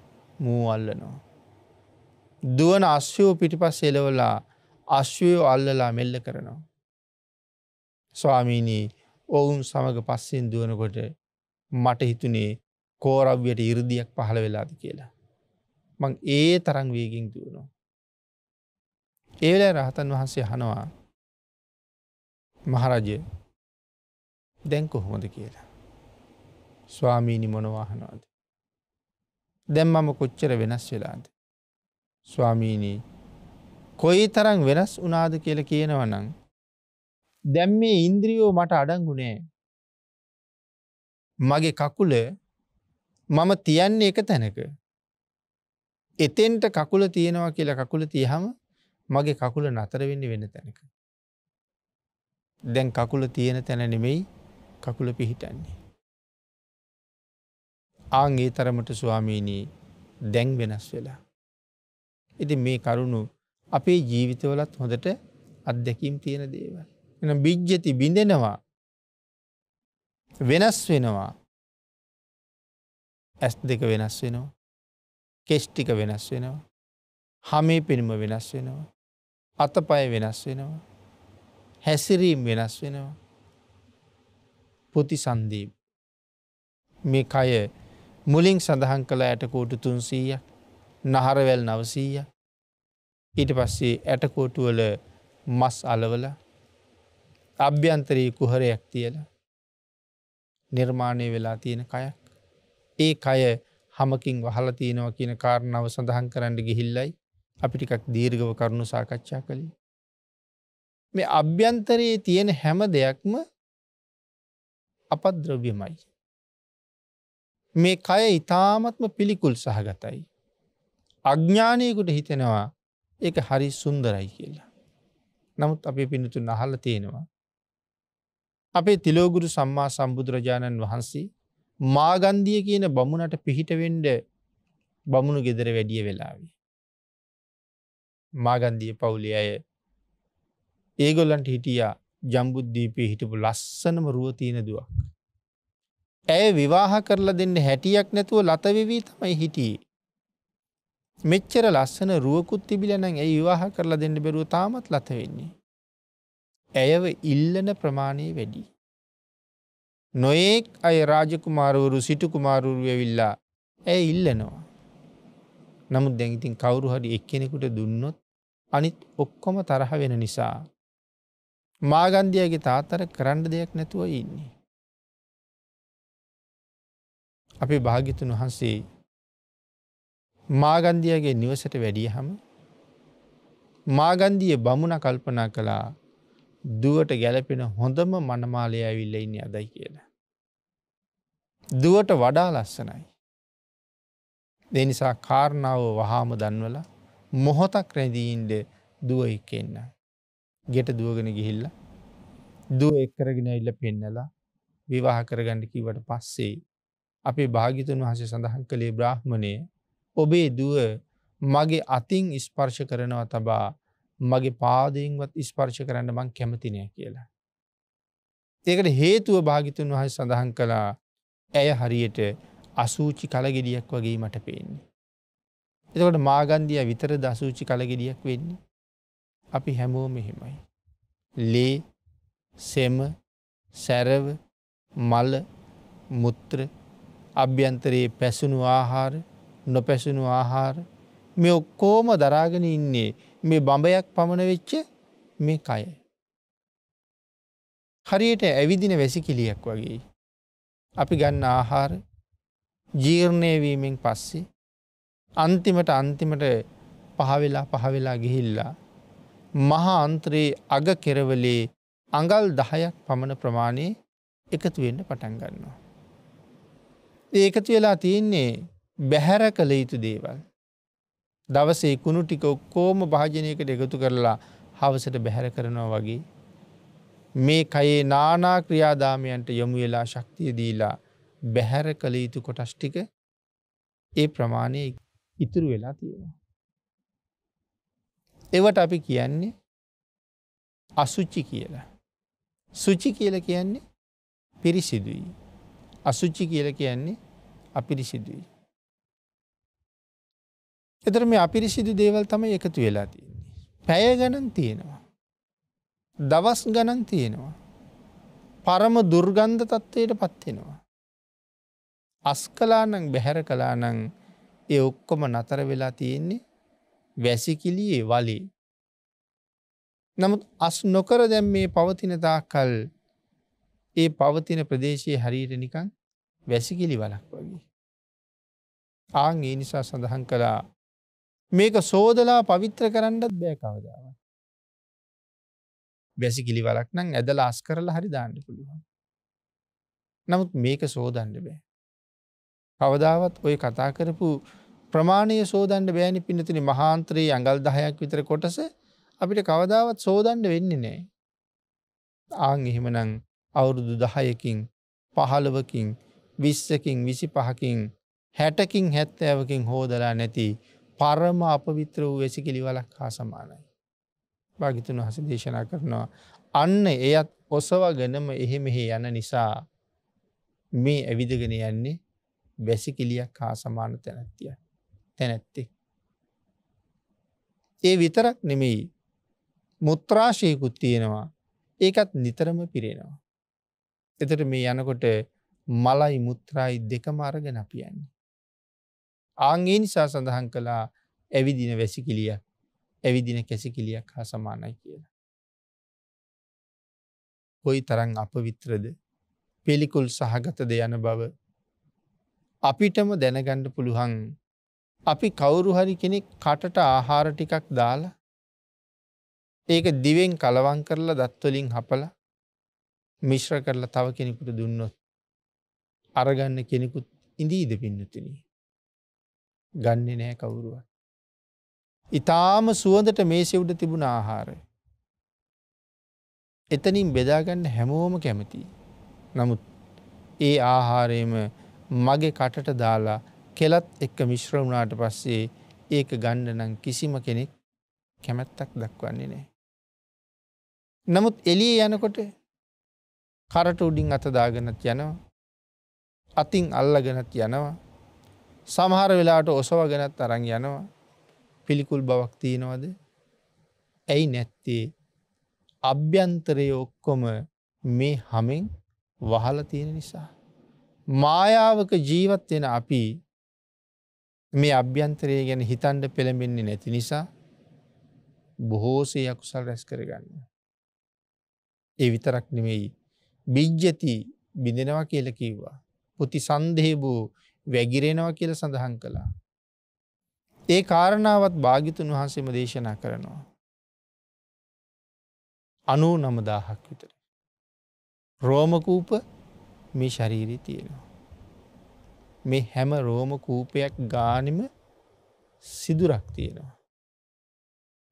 මූ අල්ලනවා. දුවන අශ්‍යයෝ පිටිපස් එලවලා අශ්වයෝ අල්ලලා මෙල්ල කරනවා. ස්වාමීනී ඔවුන් සමඟ පස්සෙන් දුවනකොට මට හිතුනේ කෝරව්යට ඉරදියක් පහළ වෙලාද කියලා. මං ඒ තරං වේගින් දුවනවා. ඒවල රහතන් වහන්සේ හනවා මහරජය දැන් කොහොමද කියලා. ස්වාමීනි මොනවාහනවාද. දැම් මම කොච්චර වෙනස් වෙලාද. ස්වාමීනී කොයි තරං වෙනස් වනාද කියල කියනවනං. දැම් මේ ඉන්ද්‍රියෝ මට අඩංගුණේ. මගේ කකුල මම තියන්නේ එක තැනක. එතෙන්ට කකුල තියෙනවා කියලා කකුල තියහම මගේ කකුල නතර වෙන්න වෙන තැනක. දැන් කකුල තියෙන තැන නෙමෙයි කකුල පිහිටන්නේ. ආංගේ තරමට ස්වාමීනී දැන් වෙනස් වෙලා. ඉති මේ කරුණු අපේ ජීවිතවලත් හොඳට අත්දැකීම් තියෙන දේවල්. එන බිජ්ජති බිඳෙනවා වෙනස් වෙනවා ඇස් දෙක වෙනස් වෙනවා කෙෂ්ටික වෙනස් වෙනවා හමේ පිරිම වෙනස් වෙනවා අතපය වෙනස් වෙනවා හැසිරීම් වෙනස් වෙනවා පොති සන්දීප මේ කය මුලින් සඳහන් කළ ඇටකෝටු තුන්සීයක් නහරවැල් නවසීය ඊට පස්සේ ඇටකෝටුවල මස් අලවල අභ්‍යන්තරයේ කුහරයක් තියල නිර්මාණය වෙලා තියෙන කයක් ඒ කය හමකින් වහල තියෙනවා කියන කාරණාව සඳහන් කරන්න ගිහිල්ලයි අපිටිකක් දීර්ගව කරුණු සාකච්ඡා කළේ. මේ අභ්‍යන්තරයේ තියෙන හැම දෙයක්ම අපද්‍රව්‍යමයි. මේ කය ඉතාමත්ම පිළිකුල් සහගතයි. අඥ්ඥානයකුට හිතෙනවා ඒ හරි සුන්දරයි කියලා. නමුත් අපේ පිණිතුන් අහල තියෙනවා. අපේ තිලෝගුරු සම්මා සම්බුදුරජාණන් වහන්සේ මාගන්දිය කියන බමුණට පිහිටවෙන්ඩ බමුණු ගෙදර වැඩිය වෙලාවේ. මාගන්දිය පවුලි අය ඒගොල්ලන්ට හිටියා ජම්බුද්ධීපය හිටපු ලස්සනම රුවතියන දුවක්. ඇය විවාහ කරලා දෙන්න හැටියක් නැතුව ලතවිවී තමයි හිටියේ. මෙච්චර ලස්සන රුවකුත් තිබිලනං ඇයි විවාහ කරලා දෙන්න බැරුව තාමත් ලත වෙන්නේ. ඇයව ඉල්ලන ප්‍රමාණය වැඩි. නොඒක් අය රාජකුමාරුවරු සිටුකුමාරුරු වෙවිල්ලා ඇය ඉල්ලනවා. නමුත් දැගිතින් කවුරු හරි එක්කෙනෙකුට දුන්නොත් අනිත් ඔක්කොම තරහ වෙන නිසා. මාගන්දයගේ තාතර කරන්න දෙයක් නැතුව ඉන්නේ. අපි භාගිතුන් වහන්සේ මාගන්දියගේ නිවසට වැඩිය හම මාගන්දිය බමුණ කල්පනා කළා දුවට ගැලපෙන හොඳම මනමාලය ඇවිල්ල ඉන්න අදයි කියලා. දුවට වඩා ලස්සනයි. දෙනිසා කාරණාව වහාම දන්වල මොහොතක් රැඳීන්ට දුව එක්කෙන්න. ගෙට දුවගෙන ගිහිල්ල දුව එක්කරගෙන ඉල්ල පෙන්නලා විවාහ කරගණඩ කිවට පස්සේ අපේ භාගිතුන් වහස සඳහන් කළේ බ්‍රහ්මණය ඔබේ දුව මගේ අතින් ඉස්පර්ශ කරනවා තබා මගේ පාදීන්වත් ඉස්පර්ශ කරන්න මං කැමතිනය කියලා. ඒකට හේතුව භාගිතුන් වහස සඳහන් කළා ඇය හරියට අසූචි කලගෙඩියක් වගේ මට පේන්නේ. එතකට මාගන්දිය විතර දසූචි කලගෙඩියක් වෙන්නේ. අපි හැමෝ මෙහෙමයි. ලේ සෙම සැරව මල මුත්‍ර අභ්‍යන්තරයේ පැසුණු ආහාර නොපැසුණු ආහාර මේ ඔක්කෝම දරාගෙන ඉන්නේ මේ බඹයක් පමණ වෙච්ච මේ කය. හරියට ඇවිදින වැසිකිලියක් වගේ. අපි ගන්න ආහාර ජීර්ණයවීමෙන් පස්සේ අන්තිමට අන්තිමට පහවෙලා පහවෙලා ගිහිල්ලා. මහා අන්ත්‍රයේ අග කෙරවලේ අඟල් දහයක් පමණ ප්‍රමාණය එකතුවෙන්න පටන් ගන්නවා. ඒකතු වෙලා තියෙන්නේ බැහැර කළ යුතු දේවල්. දවසේ කුණු ටික ඔක්කෝම භාජනයකට එකතු කරලා හවසට බැහැර කරනවා වගේ. මේ කයේ නානා ක්‍රියාදාමයන්ට යොමු වෙලා ශක්තිය දීලා බැහැර කළ යුතු කොටස් ටික ඒ ප්‍රමාණය ඉතුරු වෙලා තියෙනවා. එවට අපි කියන්නේ අසුච්චි කියලා. සුචි කියල කියන්නේ පිරිසිදුයි. අසුච්චි කියල කියන්නේ අපිරිසිදුයි. එතර මේ අපිරිසිදු දේවල් තම එකතු වෙලා තියෙන්නේ. පැය ගණන් තියෙනවා. දවස් ගණන් තියෙනවා. පරම දුර්ගන්ධ තත්ත්වයට පත්වෙනවා. අස්කලානං බැහැර කලානං ඒ ඔක්කොම නතර වෙලා තියෙන්නේ වැසිකිලියේ වලේ. නමුත් අස් නොකර දැම් මේ පවතිනතා කල් ඒ පවතින ප්‍රදේශයේ හරියට නිකන් වැසිකිලි වලක් වගේ. ආං ඒ නිසා සඳහන් කලා මේක සෝදලා පවිත්‍ර කරන්නත් බෑ කවදාව. බැසි කිලිවලක් නම් ඇදල අස් කරලා හරි දාන්න පුළුවන්. නමුත් මේක සෝදන්ඩ බෑ. කවදාවත් ඔය කතා කරපු ප්‍රමාණය සෝදන්ඩ බෑනි පිනතින මහාන්ත්‍රයේ අඟල් දහයක් විතර කොටස අපිට කවදාවත් සෝදන්ඩ වෙන්න නෑ. ආං එහෙමනං අවුරුදු දහයකින් පහළවකින් විස්සකින් විසි පහකින් හැටකින් හැත්තෑවකින් හෝදලා නැති පරම අපවිත්‍ර වූ වෙසිකිලිවලක් හා සමානයි. භාගිතුන් හස දේශනා කරනවා. අන්න එයත් ඔසවගෙනම එහෙ මෙහෙ යන නිසා මේ ඇවිදගෙන යන්නේ වැසිකිලියක් හා සමාන තැනැත්තිය තැනැත්තෙක්. ඒ විතරක් නෙමෙයි මුත්‍රාශයකුත් තියෙනවා ඒකත් නිතරම පිරෙනවා. එතට මේ යනකොට මලයි මුත්‍රායි දෙකම අරගෙන අපියන්නේ. ආංගේ නිසා සඳහන් කළා ඇවිදින වැසිකිලිය ඇවිදින කැසිකිලියක් හා සමානයි කියලා. කොයි තරං අප විත්‍රද පිළිකුල් සහගතද යන බව අපිටම දැනගණ්ඩ පුළුහන් අපි කවුරු හරි කෙනෙක් කටට ආහාර ටිකක් දාලා ඒක දිවෙන් කලවන් කරලා දත්වලින් හපල මිශ්‍ර කරලා තව කෙනෙකුට දුන්නොත් අරගන්න කෙනෙකුත් ඉඳීද පින්නතිනී. ගන්නේ නෑ කවුරුවත්. ඉතාම සුවඳට මේසෙ උඩ තිබුණ ආහාරය. එතනින් බෙදාගන්න හැමෝම කැමති. නමුත් ඒ ආහාරයම මගේ කටට දාලා කෙලත් එක්ක මිශ්‍ර වුණාට පස්සේ ඒක ගණ්ඩ නම් කිසිම කෙනෙක් කැමැත්තක් දක්වන්නේ නෑ. නමුත් එලිය යනකොට කරට උඩින් අතදාගනත් යනවා. අතින් අල්ලගෙනත් යනවා සමහර වෙලාට ඔසවගෙනත් අරං යනවා පිළිකුල් බවක් තියෙනවද ඇයි නැත්තේ අභ්‍යන්තරය ඔක්කොම මේ හමෙන් වහල තියෙන නිසා. මායාවක ජීවත්වෙන අපි මේ අභ්‍යන්තරය ගැන හිතන්ඩ පෙළඹෙන්නේ නැති නිසා බොහෝසේ යකුසල් රැස් කරගන්න. ඒ විතරක් නෙමෙයි. බිජ්ජති බිඳෙනවා කියල කිව්වා. පුති සන්දේබූ වැගිරෙනවා කියල සඳහන් කළා. ඒ කාරණාවත් භාගිතුන් වහන්සේම දේශනා කරනවා. අනු නමදාහක් විතර. රෝමකූප මේ ශරීරී තියෙනවා. මේ හැම රෝම කූපයක් ගානම සිදුරක් තියෙනවා.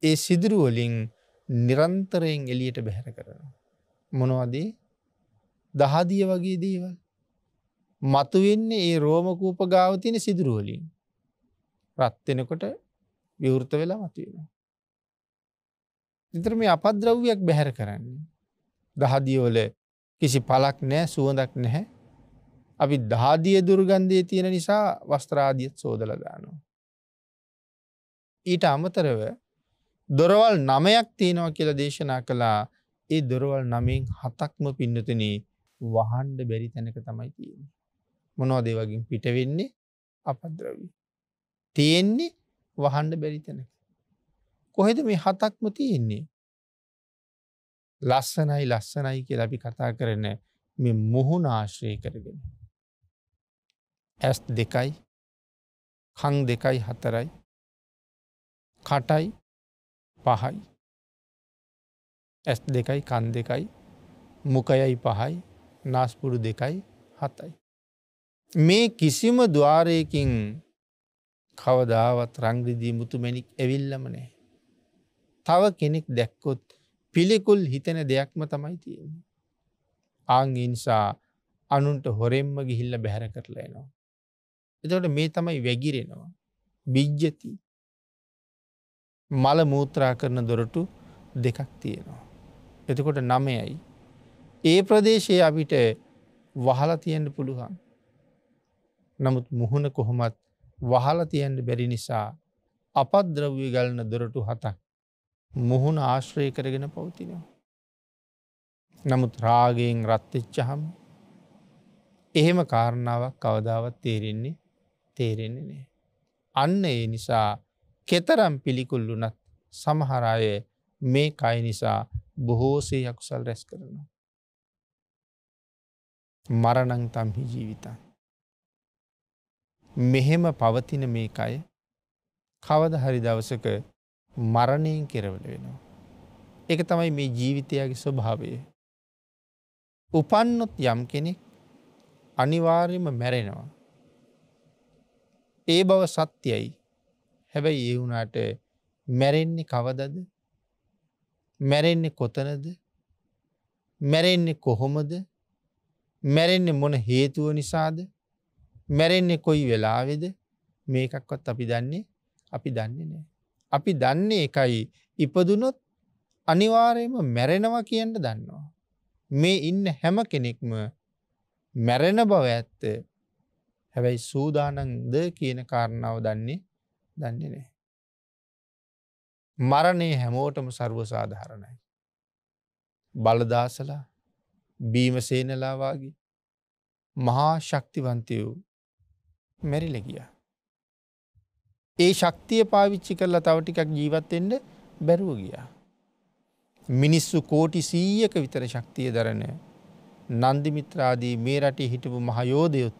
ඒ සිදුරුවලින් නිරන්තරයෙන් එලියට බැහැර කරනවා. මොනවදේ දහදිය වගේ දේවල් මතුවෙන්නේ ඒ රෝමකූප ගාව තියෙන සිදුරුවලින් රත්වෙනකොට විවෘත වෙලා මතුවෙන. නිතර මේ අපද්‍රව්‍යයක් බැහැර කරන්නේ. දහදියෝල කිසි පලක් නෑ සුවඳක් නැහැ. අපි දාදිය දුර්ගන්ධය තියෙන නිසා වස්ත්‍රාදියත් සෝදල දානවා. ඊට අමතරව දොරවල් නමයක් තියෙනවා කියල දේශනා කළා ඒ දොරවල් නමින් හතක්ම පින්නතන වහන්ඩ බැරි තැනක තමයි තියෙන. මොනෝදේ වගින් පිටවෙන්නේ අපද්‍රවී. තියෙන්නේ වහන්ඩ බැරිතැනක. කොහෙද මේ හතක්ම තියෙන්නේ. ලස්සනයි ලස්සනයි කිය ලබි කතා කරන මෙ මුහුණ ආශ්‍රය කරගෙන. ඇස් දෙකයි කං දෙකයි හතරයි කටයි පහයි ඇස් දෙකයි කන් දෙකයි මුකයයි පහයි නාස්පුරු දෙකයි හතයි. මේ කිසිම ద్వාරයකින් කවදාවත් රංග්‍රදී මුතුමැණික් ඇවිල්ලම නෑ. තව කෙනෙක් දැක්කොත් පිළිකුල් හිතෙන දෙයක්ම තමයි තියෙන්නේ. ආං නිසා අනුන්ට හොරෙම්ම ගිහිල්ල බැහැර කරලා එනවා. එතට මේ තමයි වැගිරෙනවා. බිජ්ජති මල මූත්‍රා කරන දොරටු දෙකක් තියෙනවා. එතකොට නමයයි. ඒ ප්‍රදේශයේ අපිට වහලා තියෙන්ට පුළුවන්. නමුත් මුහුණ කොහොමත් වහලතියන්ට බැරි නිසා අපද්‍රව්‍ය ගලන දොරටු හතක් මුහුණ ආශ්‍රය කරගෙන පවතිනවා. නමුත් රාගයෙන් රත්තච්චහම් එහෙම කාරණාවක් කවදාවත් තේරෙන්නේ තේරෙන්නේ නෑ. අන්න ඒ නිසා කෙතරම් පිළිකුල්ලුනත් සමහරාය මේ කයි නිසා බොහෝසේ යකුසල් රැස් කරනවා. මරණං තම්හි ජීවිතන්. මෙහෙම පවතින මේකයි කවද හරි දවසක මරණයෙන් කෙරවල වෙනවා. එක තමයි මේ ජීවිතයාගේ ස්වභාවය. උපන්නොත් යම් කෙනෙක් අනිවාර්යම මැරෙනවා. ඒ බව සත්‍යයි හැබැයි ඒ වුණට මැරෙන්නේ කවදද මැරෙන්නේ කොතනද මැරෙන්නේ කොහොමද මැරෙන්නේ මොන හේතුව නිසාද මැරෙන්නේ කොයි වෙලාවෙද මේකක්වත් අපි දන්නේ අපි දන්නේ නෑ. අපි දන්නේ එකයි ඉපදුනොත් අනිවාරයම මැරෙනවා කියන්න දන්නවා. මේ ඉන්න හැම කෙනෙක්ම මැරෙන බව ඇත්ත හැබැයි සූදානන්ද කියන කාරණාව දන්නේ දන්නේ නෑ. මරණය හැමෝටම සර්ව සාධහරණයි. බලදාසලා බීමසේනලාවාගේ මහා ශක්තිවන්තයූ මැරිල ගිය. ඒ ශක්තිය පාවිච්චි කරලා තව ටිකක් ජීවත්තෙන්ට බැරුව ගිය. මිනිස්සු කෝටි සීයක විතර ශක්තිය දරන නන්දිමිත්‍රාදී මේ රටේ හිටපු මහයෝධයොත්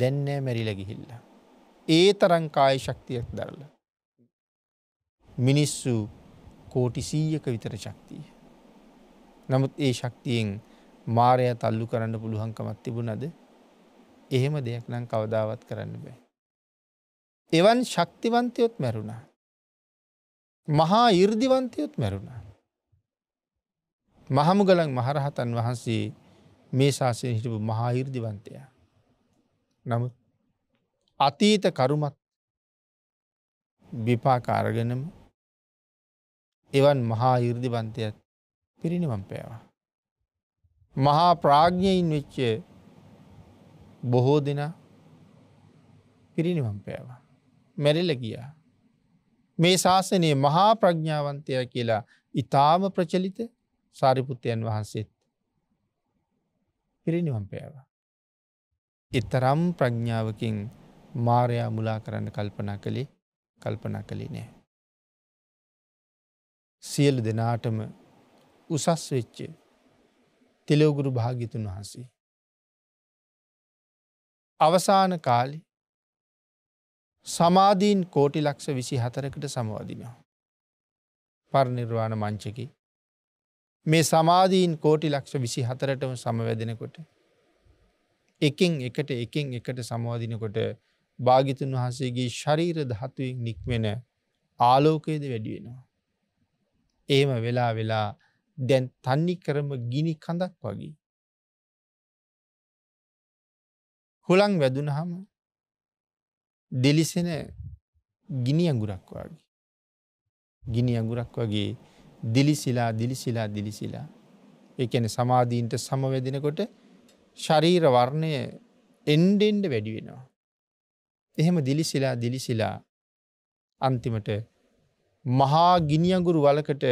දැන්නෑ මැරිල ගිහිල්ල. ඒ තරංකාය ශක්තියක් දරල. මිනිස්සු කෝටි සීයක විතර ශක්තිය. නමුත් ඒ ශක්තියෙන් මාරය තල්ලු කරන්න පුළුවන්කමත් තිබුණද එහෙම දෙයක් නම් කවදාවත් කරන්න බෑ. එවන් ශක්තිවන්තයොත් මැරුණා. මහා ඉර්දිවන්තයොත් මැරුණා. මහමුගලන් මහරහතන් වහන්සේ මේ ශාසය හිටපු මහා ඉර්දිවන්තයා. නමුත් අතීත කරුමත් විපාකාරගෙනම එවන් මහා ඉර්දිවන්තයත් පිරිනිවම් පෑවා. මහා ප්‍රාග්ඥයින් වෙච්චේ බොහෝ දෙනා පිරිනිවම් පෑවා. මැරිල ගියා. මේ ශාසනයේ මහා ප්‍රඥාවන්තය කියලා ඉතාම ප්‍රචලිත සාරිපුත්තයන් වහන්සේත් පිරිනිවම් පෑවා. එතරම් ප්‍රඥාවකින් මාරයා මුලා කරන්න කල්පනා කළේ කල්පනා කළේ නෑ. සියලු දෙනාටම උසස් වෙච්ච තෙලෝගුරු භාගිතුන් වහන්සේ. අවසාන කාලි සමාධීන් කෝටි ලක්ෂ විසි හතරකට සමවදිනවා. පරනිර්වාණ මංචකි. මේ සමාධීන් කෝටි ලක්ෂ විසි හතරටම සමවැදෙනකොට. එකින් එකට එකින් එකට සමවාදිනකොට භාගිතුන් වහන්සේගේ ශරීර දහතුවෙන් නික්වෙන ආලෝකයේද වැඩිවෙනවා. ඒම වෙලා වෙලා දැන් තන්නි කරම ගිනි කඳක් වගේ. හොළන් වැදුනහම දෙලිසෙන ගිනි අගුරක් වගේ. ගිනි අගුරක් වගේ දිලිසිලා දිලිසිලා දිලිසිලා. එකන සමාධීන්ට සමවැදිනකොට ශරීර වර්ණය එන්ඩෙන්ඩ වැඩි වෙනවා. එහෙම දිලිසිලා දිලිසිලා අන්තිමට මහා ගිනියගුරු වලකට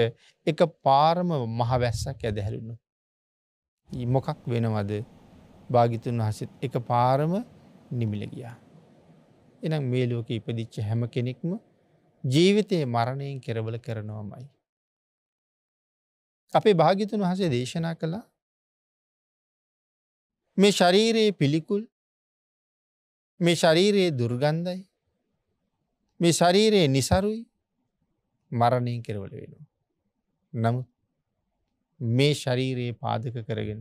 එක පාරම මහවැස්සක් ඇදැහැරුණු. මොකක් වෙනවද භාගිතුන් වහසත් එක පාරම නිමිල ගියා. එනම් මේ ලෝක ඉපදිච්ච හැම කෙනෙක්ම ජීවිතයේ මරණයෙන් කෙරවල කරනවාමයි. අපේ භාගිතුන් වහසේ දේශනා කළා මේ ශරීරයේ පිළිකුල් මේ ශරීරයේ දුර්ගන්ධයි මේ ශරීරයේ නිසරුයි මරණයෙන් කෙරවල වෙනවා. නමුත් මේ ශරීරයේ පාදක කරගෙන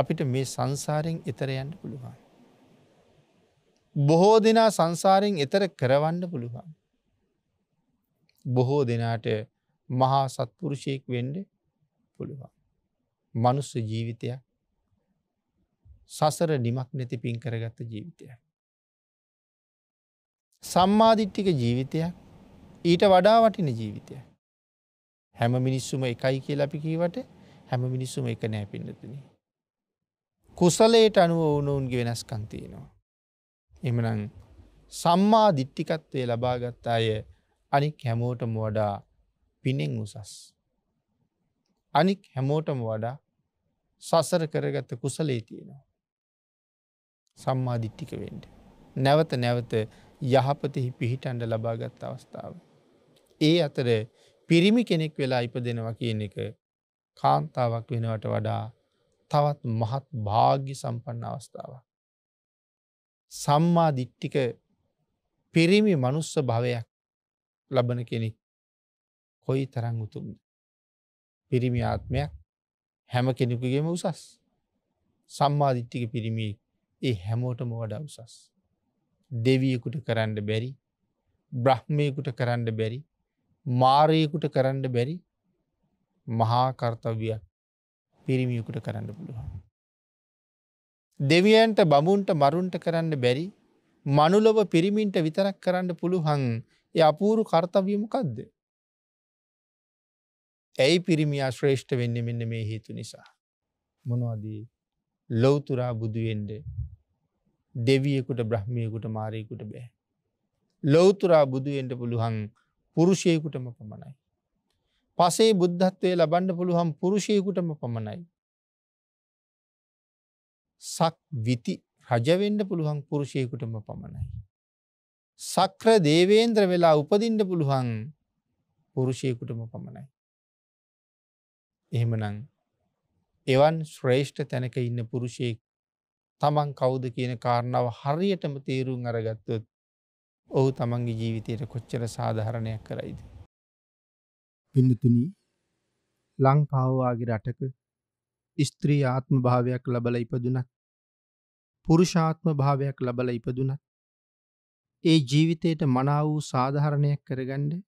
අපිට මේ සංසාරයෙන් එතර යන්න පුළුවන්. බොහෝ දෙනා සංසාරයෙන් එතර කරවන්න පුළුවන්. බොහෝ දෙනාට මහා සත්පුරුෂයෙක් වෙන්ඩ පුළුවන්. මනුස්ස ජීවිතයක් සසර නිමක් නැති පින් කරගත්ත ජීවිතය. සම්මාධිට්ටික ජීවිතයක් ඊට වඩා වටින ජීවිතය. හැම මිනිස්සුම එකයි කියලපි කීවට හැම මිනිස්සුම එක නෑ පින්නතුනේ. කුසලයට අනුව ඕනවුන්ගේ වෙනස්කම් තියෙනවා. එමනම් සම්මා දිට්ටිකත්වය ලබාගත් අය අනික් හැමෝටම වඩා පිනෙන් උසස්. අනික් හැමෝටම වඩා සසර කරගත්ත කුසලේ තියෙනවා. සම්මා දිට්ටික වෙන්ඩ. නැවත නැවත යහපතෙහි පිහිටන්ඩ ලබාගත් අවස්ථාව. ඒ අතර පිරිමි කෙනෙක් වෙලා ඉප දෙනවා කියන එක කාන්තාවක් වෙනවට වඩා තවත් මහත් භාග්‍ය සම්පන්න අවස්ථාව. සම්මා දිට්ටික පිරිමි මනුස්ස භවයක් ලබන කෙනෙක් කොයි තරං උතුම්ද. පිරිමි ආත්මයක් හැම කෙනෙකුගේම උසස්. සම්මාධිට්ටික පිරිමි ඒ හැමෝටම වඩ උසස්. දෙවියකුට කරන්න බැරි බ්‍රහ්මයකුට කරන්න බැරි මාරයකුට කරන්න බැරි මහාකර්තවයක් පිරිමියකුට කරන්න පුළුවන්. දෙවියන්ට බමුන්ට මරුන්ට කරන්න බැරි මනුලොව පිරිමින්ට විතරක් කරන්න පුළුහන් ය අපූරු කර්තවියමකක්ද. ඇයි පිරිමියා ශ්‍රේෂ්ඨ වෙන්න මෙන්න මේ හේතු නිසා. මොනවදී ලොවතුරා බුදුුවෙන්ඩ දෙවියෙකුට බ්‍රහ්මියකුට මාරයකුට බෑ. ලොවතුරා බුදුුවෙන්ට පුළුහන් පුරුෂයකුටම පමණයි. පසේ බුද්ධත්වය ලබන්ඩ පුළුවහම් පුරුෂයකුටම පමණයි. සක් විති රජවෙන්ඩ පුළුවන් පුරුෂයකුටම පමණයි. සක්‍ර දේවේන්ද්‍ර වෙලා උපදින්ඩ පුළුවන් පුරුෂයකුටම පමණයි. එහෙමනං එවන් ශ්‍රේෂ්ඨ තැනක ඉන්න පුරුෂයෙක් තමන් කවුද කියන කාරණාව හරියටම තේරුම් අරගත්තොත් ඔහු තමන්ගේ ජීවිතයට කොච්චර සාධහරණයක් කරයිද. පිඳතුනි ලංකාවවාගේ රටක ස්ත්‍රී ආත්ම භාවයක් ලබල ඉපදුනත් පුරුෂාත්ම භාවයක් ලබල ඉපදුනත් ඒ ජීවිතයට මනා වූ සාධහරණයක් කරගණ්ඩ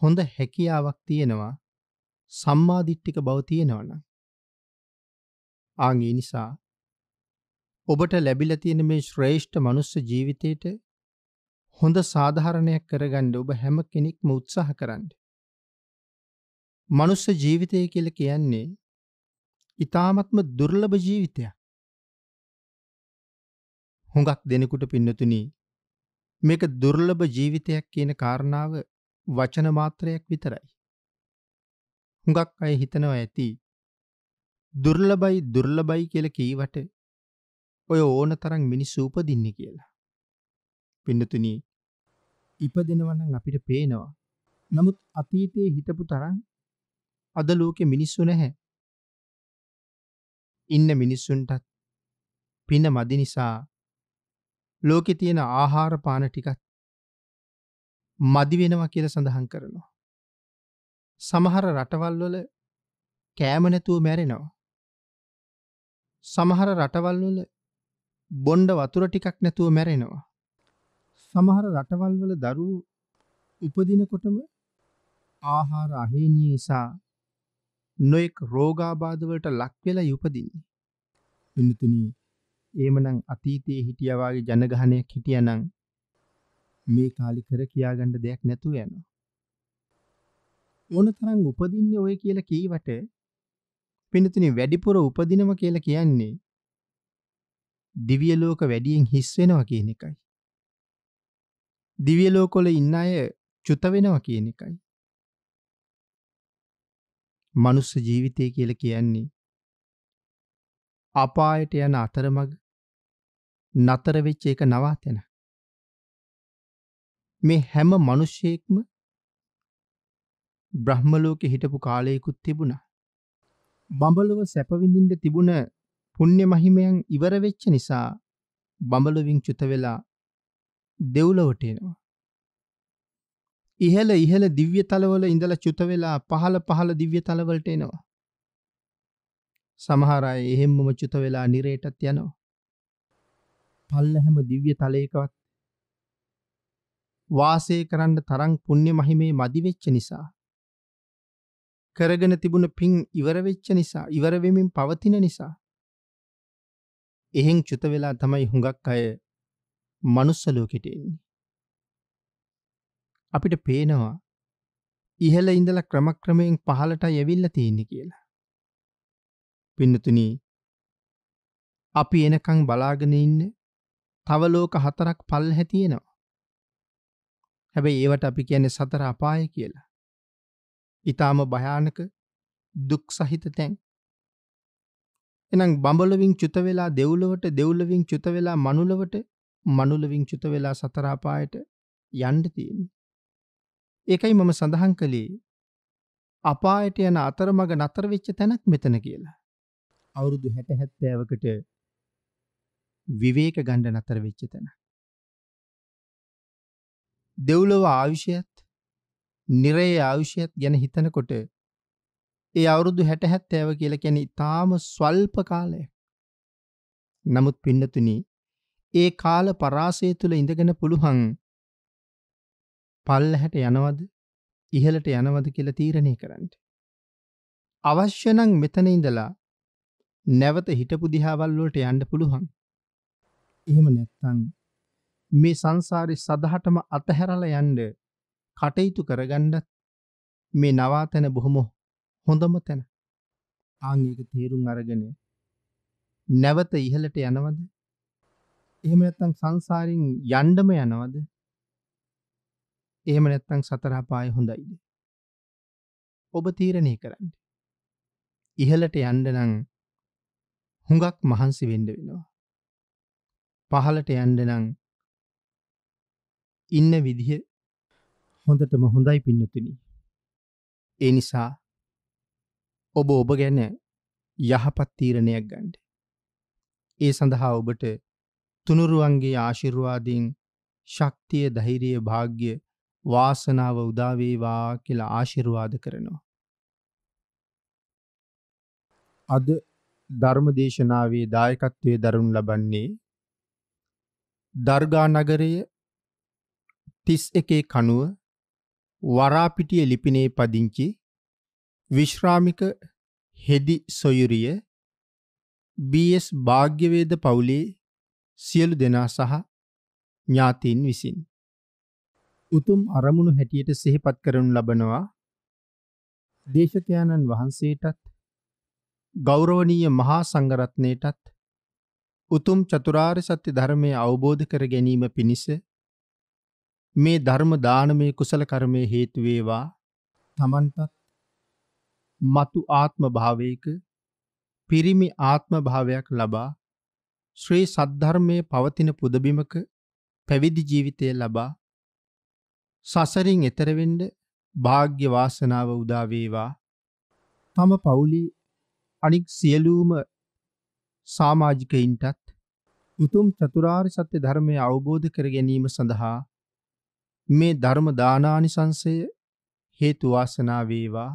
හොඳ හැකියාවක් තියෙනවා සම්මාධිට්ටික බව තියෙනවන ආගේ නිසා ඔබට ලැබිල තියෙන මේ ශ්‍රේෂ්ඨ මනුස්ස ජීවිතයට හොඳ සාධහරණයක් කරගණ්ඩ ඔබ හැම කෙනෙක්ම උත්සාහ කරන්න මනුස්ස ජීවිතය කියල කියන්නේ ඉතාමත්ම දුර්ලභ ජීවිතයක්. හොඟක් දෙනෙකුට පින්නතුනී මේක දුර්ලභ ජීවිතයක් කියන කාරණාව වචන මාත්‍රයක් විතරයි. හුඟක් අය හිතනවා ඇති දුර්ලබයි දුර්ලබයි කියල කීවට ඔය ඕන තරන් මිනිස්සු උපදින්න කියලා. පින්නතුනී ඉපදෙනවනම් අපිට පේනවා. නමුත් අතීතයේ හිතපු තරන් අද ලෝකෙ මිනිස්සු නැහැ. ඉන්න මිනිස්සුන්ටත් පින මදි නිසා ලෝකෙ තියෙන ආහාර පාන ටිකත් මදි වෙනවා කියලා සඳහන් කරනවා. සමහර රටවල් වල කෑම නැතුව මැරෙනවා. සමහර රටවල් වල බොණ්ඩ වතුර ටිකක් නැතුව මැරෙනවා. සමහර රටවල් වල දරුවෝ උපදිනකොටම ආහාර අහේනිය නිසා නොයෙක් රෝගාබාධවලට ලක්වෙලා යුපදින්නේ. පින්නතුනි, එහෙමනම් අතීතයේ හිටියාගේ ජනගහනයක් හිටියානම් මේ කාලි කර කියාගන්න දෙයක් නැතුව යනවා. මොනතරම් උපදින්නේ ඔය කියලා කීවට පින්නතුනි වැඩිපුර උපදිනව කියලා කියන්නේ දිව්‍ය ලෝක වැඩියෙන් හිස් වෙනවා කියන එකයි. දිව්‍ය ලෝකවල ඉන්න අය චුත වෙනවා කියන එකයි. මනුස්ස ජීවිතය කියල කියන්නේ. අපායට යන අතරමග නතර වෙච්ච එක නවාතැන. මේ හැම මනුෂ්‍යයෙක්ම බ්‍රහ්මලෝකෙ හිටපු කාලයකුත් තිබුණා. බඹලොව සැපවිඳින්ට තිබුණ පුුණ්‍ය මහිමයන් ඉවරවෙච්ච නිසා බඹලොවින් චුත වෙලා දෙව්ලොවට එනවා. ඉහළ ඉහළ දිව්‍ය තලවල ඉඳලා චුත වෙලා පහළ පහළ දිව්‍ය තලවලට එනවා. සමහර අය එහෙම්මම චුත වෙලා නිරේටත් යනවා. පල්ලහැම දිව්‍ය තලයකවත් වාසය කරන්න තරම් පුණ්‍ය මහිමේ මදි වෙච්ච නිසා කරගෙන තිබුණ පින් ඉවර වෙච්ච නිසා ඉවර වෙමින් පවතින නිසා එහෙන් චුත වෙලා තමයි හුඟක් අය manuss ලෝකෙට එන්නේ අපිට පේනවා ඉහළ ඉඳල ක්‍රමක්‍රමයෙන් පහලට යැවිල්ල තියෙන්නේ කියලා. පින්නතුනී අපි එනකං බලාගෙන ඉන්න තවලෝක හතරක් පල් හැතියෙනවා. හැබැයි ඒවට අපි කියන්නේ සතර අපාය කියලා. ඉතාම භයානක දුක් සහිත තැන්. එනම් බඹලවින් චුත වෙලා දෙව්ලොවට දෙව්ලවින් චුත වෙලා මනුලවට මනුලවින් චුත වෙලා සතර අපායට යන්න තියෙන්නේ. ඒකයි මම සඳහන් කළේ අපායට යන අතරමඟ නතර වෙච්ච තැනක් මෙතන කියලා. අවුරුදු 60 70කට විවේක ගන්න නතර වෙච්ච තැන. දෙව්ලොව ආවිෂයත්, නිරේ ආවිෂයත් ගැන හිතනකොට ඒ අවුරුදු 60 70 කියලා කියන්නේ ඊටාම ස්වල්ප කාලයක්. නමුත් පින්නතුනි ඒ කාල පරාසය තුල ඉඳගෙන පුළුවන් පල්ලහැට යනවද ඉහළට යනවද කියලා තීරණය කරන්න. අවශ්‍ය නම් මෙතන ඉඳලා නැවත හිටපු දිහාවල් වලට යන්න පුළුවන්. එහෙම නැත්නම් මේ සංසාරේ සදහටම අතහැරලා යන්න කටයුතු කරගන්නත් මේ නවාතන බොහොම හොඳම තැන. ආන් ඒක තේරුම් අරගෙන නැවත ඉහළට යනවද? එහෙම නැත්නම් සංසාරින් යන්නම යනවද? එහෙම නැත්තං සතරාපාය හොඳයිද. ඔබ තීරණය කරන්න. ඉහලට යන්ඩනං හුඟක් මහන්සි වෙන්ඩ වෙනවා. පහලට යන්ඩනං ඉන්න විදිහ හොඳටම හොඳයි පින්නතුනි. ඒ නිසා ඔබ ඔබ ගැන යහපත් තීරණයක් ගණ්ඩ. ඒ සඳහා ඔබට තුනුරුවන්ගේ ආශිර්වාදීන් ශක්තිය දහිරිය භාග්‍ය වාසනාව උදාවේවා කියලා ආශිර්වාද කරනවා. අද ධර්ම දේශනාවේ දායකත්වය දරුණු ලබන්නේ දර්ගා නගරය තිස් එකේ කනුව වරාපිටිය ලිපිනේ පදිංචි විශ්‍රාමික හෙදි සොයුරිය බස් භාග්‍යවේද පවුලේ සියලු දෙනා සහ ඥාතීන් විසින් උතුම් අරමුණු හැටියට සිහිපත් කරනු ලබනවා දේශකයාණන් වහන්සේටත් ගෞරවනීය මහා සංඝරත්නයටත් උතුම් චතුරාර්ය සත්‍ය ධර්මය අවබෝධ කර ගැනීම පිණිස මේ ධර්ම දානමය කුසල කර්මය හේතු වේවා තමන්ටත් మతు ආත්ම භාවයක පිරිමි ආත්ම භාවයක් ලබා ශ්‍රී සද්ධර්මයේ පවතින පුදබිමක පැවිදි ජීවිතය ලබා සසරින් එතරවෙන්ඩ භාග්‍ය වාසනාව උදාවේවා තම පවුලි අනික් සියලූම සාමාජිකයින්ටත් උතුම් චතුරාර් සත්‍ය ධර්මය අවබෝධ කර ගැනීම සඳහා මේ ධර්ම දානානිසංසය හේතුවාසනාවේවා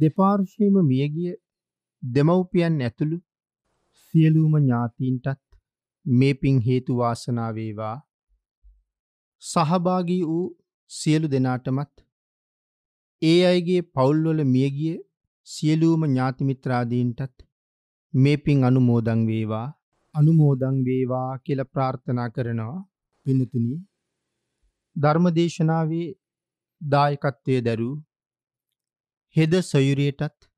දෙපාර්ශයම මියගිය දෙමව්පියන් ඇතුළු සියලූම ඥාතීන්ටත් මේ පින් හේතුවාසනාවේවා සහභාගී වූ සියලු දෙනාටමත් ඒ අයගේ පවුල්වල මියගිය සියලූම ඥාතිමිත්‍රාදීන්ටත් මේ පින් අනුමෝදං වේවා අනුමෝදං වේවා කියලා ප්‍රාර්ථනා කරනවා පින්නතුනි ධර්මදේශනාවේ දායකත්වයේ දරූ හෙද සොයුරියටත්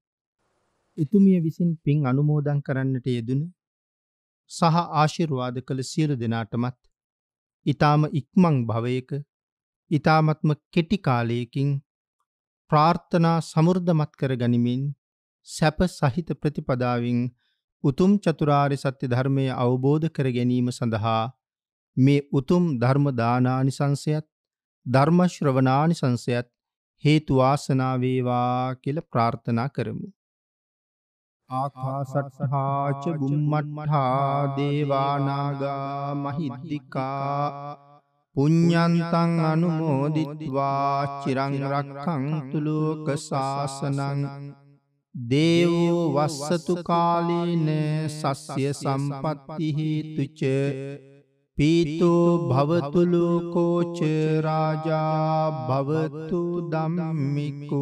එතුමිය විසින් පින් අනුමෝදන් කරන්නට යෙදුන සහ ආශිර්වාද කළ සියලු දෙනාටමත් ඊ타ම ඉක්මං භවයක ඊ타මත්ම කෙටි කාලයකින් ප්‍රාර්ථනා සමෘද්ධමත් කර ගනිමින් සැප සහිත ප්‍රතිපදාවෙන් උතුම් චතුරාර්ය සත්‍ය ධර්මය අවබෝධ කර ගැනීම සඳහා මේ උතුම් ධර්ම දානානිසංසයත් ධර්ම ශ්‍රවණානිසංසයත් හේතු වාසනා වේවා කියලා ප්‍රාර්ථනා කරමු ආකාසට්හාච බුම්මට්හා දේවානාගා මහිද්දිිකා පුඤ්ඥන්තන් අනුමෝදිත්වා චිරංරක්කං තුළෝක ශාසනං දේවෝ වස්සතු කාලීන සස්්‍ය සම්පත්තිහි තුච පීතෝ භවතුලෝකෝචරාජා භවතු දම්මිකෝ